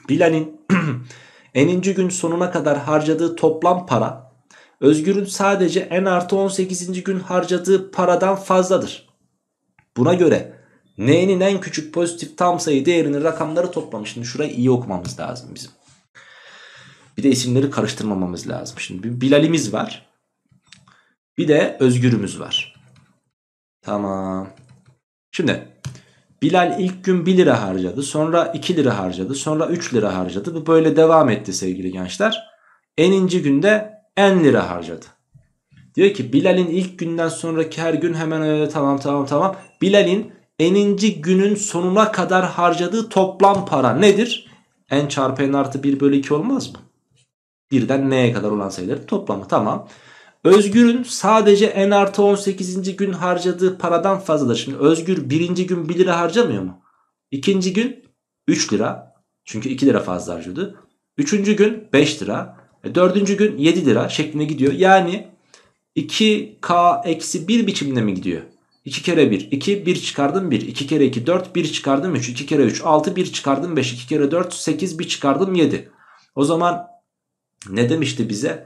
Bilal'in <clears throat> eninci gün sonuna kadar harcadığı toplam para Özgür'ün sadece en artı 18. gün harcadığı paradan fazladır. Buna göre n'nin en küçük pozitif tam sayı değerini rakamları toplamış. Şimdi şurayı iyi okumamız lazım bizim. Bir de isimleri karıştırmamamız lazım. Şimdi bir Bilal'imiz var. Bir de Özgür'ümüz var. Tamam. Şimdi Bilal ilk gün 1 lira harcadı. Sonra 2 lira harcadı. Sonra 3 lira harcadı. Bu böyle devam etti sevgili gençler. Eninci günde en lira harcadı. Diyor ki Bilal'in ilk günden sonraki her gün hemen öyle tamam tamam tamam. Bilal'in eninci günün sonuna kadar harcadığı toplam para nedir? En çarpı en artı 1 bölü 2 olmaz mı? birden n'ye kadar olan sayıların toplamı tamam. Özgür'ün sadece n artı 18. gün harcadığı paradan fazladır. Şimdi Özgür birinci gün 1 lira harcamıyor mu? İkinci gün 3 lira. Çünkü 2 lira fazla harcadı. Üçüncü gün 5 lira. E, dördüncü gün 7 lira şeklinde gidiyor. Yani 2k eksi 1 biçimde mi gidiyor? 2 kere 1 2 1 çıkardım 1 2 kere 2 4 1 çıkardım 3 2 kere 3 6 1 çıkardım 5 2 kere 4 8 1 çıkardım 7 o zaman ne demişti bize?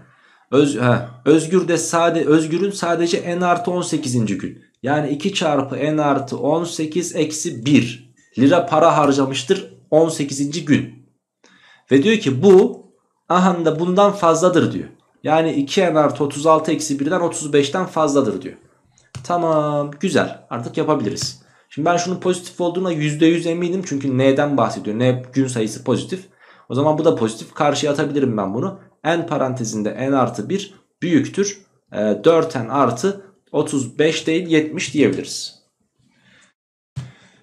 Öz, he, özgür de sade, özgürün sadece n artı 18. gün. Yani 2 çarpı n artı 18 eksi 1 lira para harcamıştır 18. gün. Ve diyor ki bu aha da bundan fazladır diyor. Yani 2n artı 36 eksi 1'den 35'ten fazladır diyor. Tamam güzel artık yapabiliriz. Şimdi ben şunun pozitif olduğuna %100 eminim çünkü n'den bahsediyor. n gün sayısı pozitif. O zaman bu da pozitif. Karşıya atabilirim ben bunu. N parantezinde N artı 1 büyüktür. E, ee, 4N artı 35 değil 70 diyebiliriz.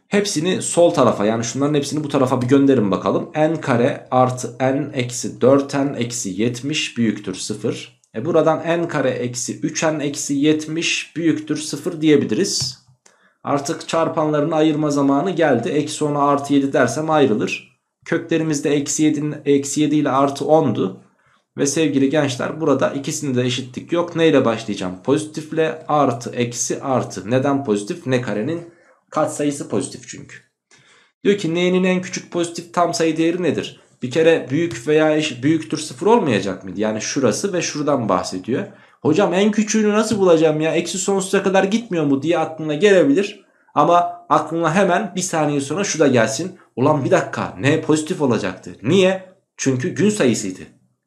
Hepsini sol tarafa yani şunların hepsini bu tarafa bir gönderin bakalım. N kare artı N eksi 4N eksi 70 büyüktür 0. E buradan N kare eksi 3N eksi 70 büyüktür 0 diyebiliriz. Artık çarpanlarını ayırma zamanı geldi. Eksi 10'a artı 7 dersem ayrılır. Köklerimizde eksi 7, eksi 7 ile artı 10'du. Ve sevgili gençler burada ikisini de eşitlik yok. Neyle başlayacağım? Pozitifle artı eksi artı. Neden pozitif? Ne karenin katsayısı pozitif çünkü. Diyor ki n'nin en küçük pozitif tam sayı değeri nedir? Bir kere büyük veya eşit, büyüktür sıfır olmayacak mıydı? Yani şurası ve şuradan bahsediyor. Hocam en küçüğünü nasıl bulacağım ya? Eksi sonsuza kadar gitmiyor mu diye aklına gelebilir. Ama aklına hemen bir saniye sonra şu da gelsin. Ulan bir dakika N pozitif olacaktı. Niye? Çünkü gün sayısıydı.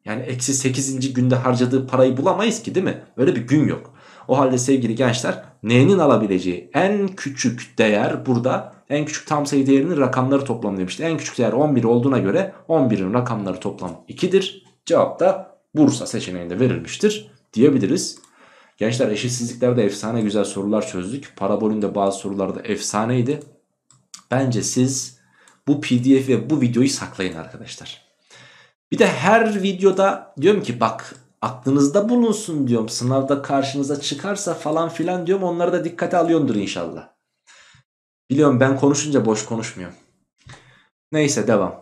Yani eksi 8. günde harcadığı parayı bulamayız ki değil mi? Öyle bir gün yok. O halde sevgili gençler N'nin alabileceği en küçük değer burada en küçük tam sayı değerinin rakamları toplamı demişti. En küçük değer 11 olduğuna göre 11'in rakamları toplamı 2'dir. Cevap da Bursa seçeneğinde verilmiştir diyebiliriz. Gençler eşitsizliklerde efsane güzel sorular çözdük. Parabolünde bazı sorularda efsaneydi. Bence siz bu pdf ve bu videoyu saklayın arkadaşlar. Bir de her videoda diyorum ki bak aklınızda bulunsun diyorum. Sınavda karşınıza çıkarsa falan filan diyorum. Onları da dikkate alıyordur inşallah. Biliyorum ben konuşunca boş konuşmuyorum. Neyse devam.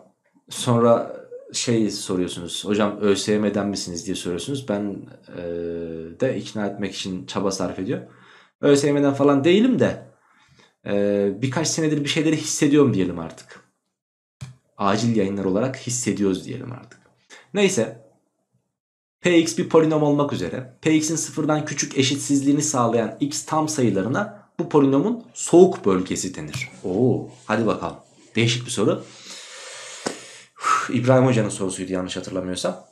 Sonra şey soruyorsunuz. Hocam ÖSYM'den misiniz diye soruyorsunuz. Ben e, de ikna etmek için çaba sarf ediyorum. ÖSYM'den falan değilim de e, birkaç senedir bir şeyleri hissediyorum diyelim artık acil yayınlar olarak hissediyoruz diyelim artık. Neyse px bir polinom olmak üzere px'in sıfırdan küçük eşitsizliğini sağlayan x tam sayılarına bu polinomun soğuk bölgesi denir. Oo, hadi bakalım. Değişik bir soru. İbrahim Hoca'nın sorusuydu yanlış hatırlamıyorsam.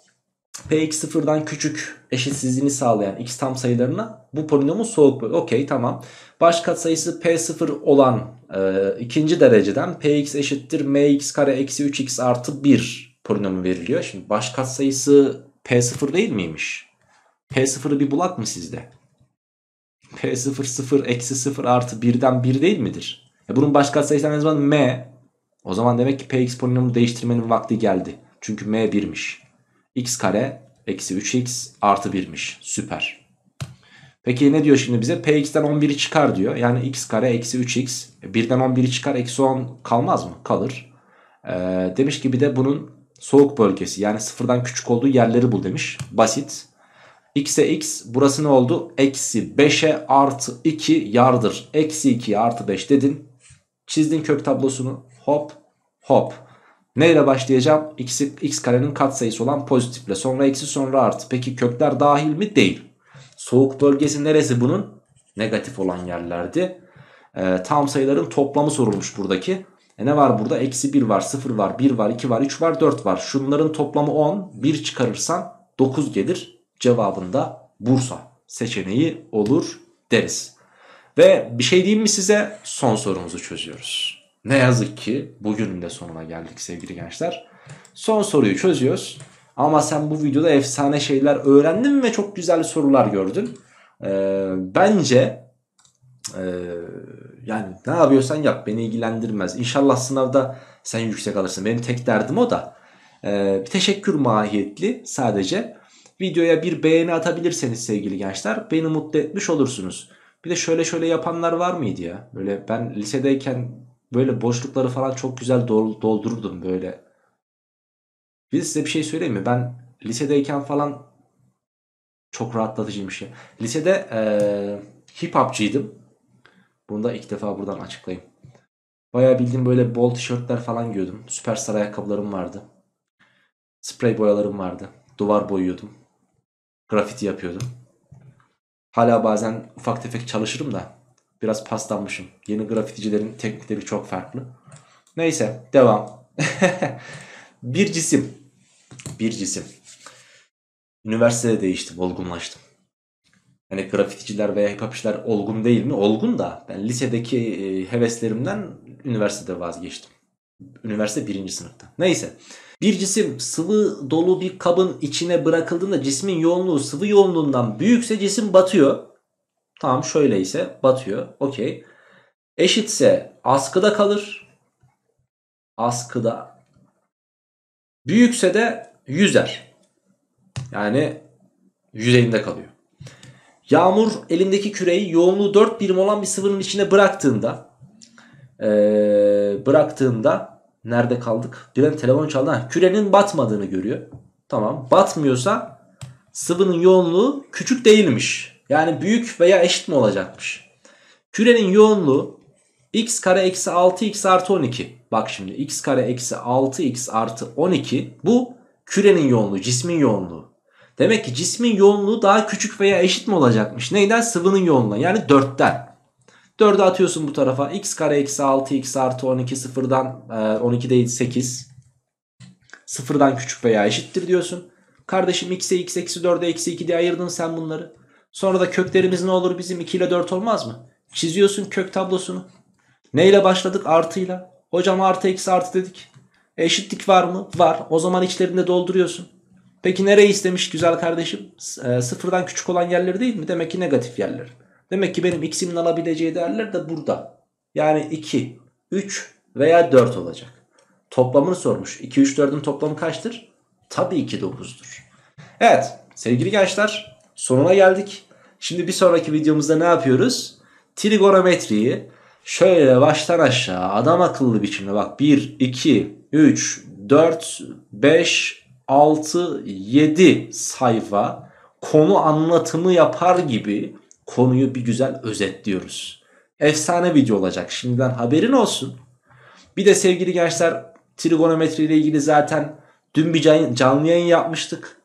P2 sıfırdan küçük eşitsizliğini sağlayan x tam sayılarına bu polinomun soğuk bölü. Okey tamam. Baş katsayısı P0 olan e, ikinci dereceden Px eşittir Mx kare eksi 3x artı 1 polinomu veriliyor. Şimdi baş katsayısı P0 değil miymiş? P0'ı bir bulak mı sizde? P0 0 eksi 0 artı 1'den 1 değil midir? E bunun baş katsayısı en azından M. O zaman demek ki Px polinomu değiştirmenin vakti geldi. Çünkü M 1'miş x kare eksi 3x artı 1'miş. Süper. Peki ne diyor şimdi bize? Px'den 11'i çıkar diyor. Yani x kare eksi 3x. 1'den 11'i çıkar eksi 10 kalmaz mı? Kalır. Ee, demiş ki bir de bunun soğuk bölgesi yani sıfırdan küçük olduğu yerleri bul demiş. Basit. X'e x burası ne oldu? Eksi 5'e artı 2 yardır. Eksi 2'ye artı 5 dedin. Çizdin kök tablosunu. Hop hop. Ne başlayacağım? X, x karenin katsayısı olan pozitifle. Sonra eksi sonra artı. Peki kökler dahil mi? Değil. Soğuk bölgesi neresi bunun? Negatif olan yerlerdi. E, tam sayıların toplamı sorulmuş buradaki. E ne var burada? Eksi 1 var, 0 var, 1 var, 2 var, 3 var, 4 var. Şunların toplamı 10. 1 çıkarırsan 9 gelir. Cevabında Bursa seçeneği olur deriz. Ve bir şey diyeyim mi size? Son sorumuzu çözüyoruz. Ne yazık ki bugünün de sonuna geldik sevgili gençler. Son soruyu çözüyoruz. Ama sen bu videoda efsane şeyler öğrendin ve çok güzel sorular gördün. Ee, bence e, yani ne yapıyorsan yap beni ilgilendirmez. İnşallah sınavda sen yüksek alırsın. Benim tek derdim o da. Ee, bir teşekkür mahiyetli sadece. Videoya bir beğeni atabilirseniz sevgili gençler beni mutlu etmiş olursunuz. Bir de şöyle şöyle yapanlar var mıydı ya? Böyle ben lisedeyken böyle boşlukları falan çok güzel doldururdum böyle. Bir size bir şey söyleyeyim mi? Ben lisedeyken falan çok rahatlatıcıymış şey. ya. Lisede ee, hip hopçıydım. Bunu da ilk defa buradan açıklayayım. Bayağı bildiğim böyle bol tişörtler falan giyiyordum. Süperstar ayakkabılarım vardı. Sprey boyalarım vardı. Duvar boyuyordum. Grafiti yapıyordum. Hala bazen ufak tefek çalışırım da Biraz paslanmışım. Yeni grafiticilerin teknikleri çok farklı. Neyse devam. <laughs> bir cisim. Bir cisim. Üniversitede değiştim, olgunlaştım. Hani grafiticiler veya hip-hopçiler olgun değil mi? Olgun da ben lisedeki e, heveslerimden üniversitede vazgeçtim. Üniversite birinci sınıfta. Neyse. Bir cisim sıvı dolu bir kabın içine bırakıldığında cismin yoğunluğu sıvı yoğunluğundan büyükse cisim batıyor. Tamam şöyle ise batıyor. Okey. Eşitse askıda kalır. Askıda. Büyükse de yüzer. Yani yüzeyinde kalıyor. Yağmur elindeki küreyi yoğunluğu 4 birim olan bir sıvının içine bıraktığında ee, bıraktığında nerede kaldık? Birden telefon çaldı. Ha, kürenin batmadığını görüyor. Tamam batmıyorsa sıvının yoğunluğu küçük değilmiş. Yani büyük veya eşit mi olacakmış? Kürenin yoğunluğu x kare eksi 6x artı 12. Bak şimdi x kare eksi 6x artı 12 bu kürenin yoğunluğu cismin yoğunluğu. Demek ki cismin yoğunluğu daha küçük veya eşit mi olacakmış? Neyden? Sıvının yoğunluğuna yani 4'ten. 4'ü atıyorsun bu tarafa x kare eksi 6x artı 12 sıfırdan 12 e, değil 8 sıfırdan küçük veya eşittir diyorsun. Kardeşim x'e x eksi 4'e eksi 2 diye ayırdın sen bunları. Sonra da köklerimiz ne olur bizim 2 ile 4 olmaz mı? Çiziyorsun kök tablosunu. Neyle başladık? Artıyla. Hocam artı eksi artı dedik. Eşitlik var mı? Var. O zaman içlerinde dolduruyorsun. Peki nereyi istemiş güzel kardeşim? E, sıfırdan küçük olan yerleri değil mi? Demek ki negatif yerler. Demek ki benim x'imin alabileceği değerler de burada. Yani 2, 3 veya 4 olacak. Toplamını sormuş. 2, 3, 4'ün toplamı kaçtır? Tabii ki 9'dur. Evet sevgili gençler sonuna geldik. Şimdi bir sonraki videomuzda ne yapıyoruz? Trigonometriyi şöyle baştan aşağı adam akıllı biçimde bak 1, 2, 3, 4, 5, 6, 7 sayfa konu anlatımı yapar gibi konuyu bir güzel özetliyoruz. Efsane video olacak şimdiden haberin olsun. Bir de sevgili gençler trigonometri ile ilgili zaten dün bir canlı yayın yapmıştık.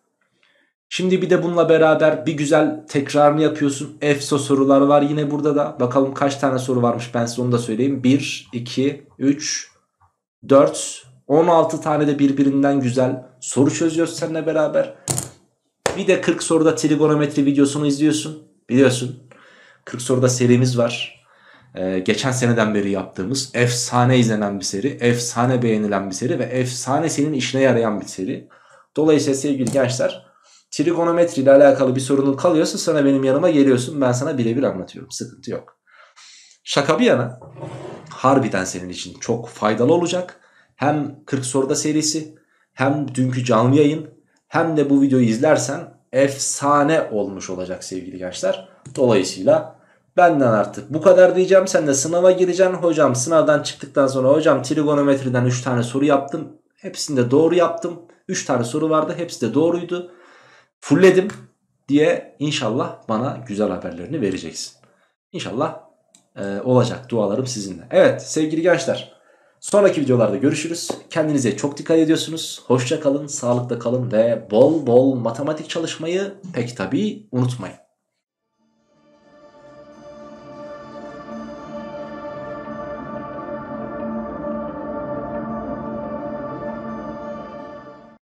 Şimdi bir de bununla beraber bir güzel tekrarını yapıyorsun. Efsa soruları var yine burada da. Bakalım kaç tane soru varmış ben size onu da söyleyeyim. 1, 2, 3, 4, 16 tane de birbirinden güzel soru çözüyoruz seninle beraber. Bir de 40 soruda trigonometri videosunu izliyorsun. Biliyorsun 40 soruda serimiz var. Ee, geçen seneden beri yaptığımız efsane izlenen bir seri, efsane beğenilen bir seri ve efsane senin işine yarayan bir seri. Dolayısıyla sevgili gençler trigonometri ile alakalı bir sorunun kalıyorsa sana benim yanıma geliyorsun. Ben sana birebir anlatıyorum. Sıkıntı yok. Şaka bir yana harbiden senin için çok faydalı olacak. Hem 40 soruda serisi hem dünkü canlı yayın hem de bu videoyu izlersen efsane olmuş olacak sevgili gençler. Dolayısıyla benden artık bu kadar diyeceğim. Sen de sınava gireceksin. Hocam sınavdan çıktıktan sonra hocam trigonometriden 3 tane soru yaptım. hepsinde doğru yaptım. 3 tane soru vardı. Hepsi de doğruydu fullledim diye inşallah bana güzel haberlerini vereceksin. İnşallah e, olacak dualarım sizinle. Evet sevgili gençler sonraki videolarda görüşürüz. Kendinize çok dikkat ediyorsunuz. Hoşça kalın, sağlıkta kalın ve bol bol matematik çalışmayı pek tabii unutmayın.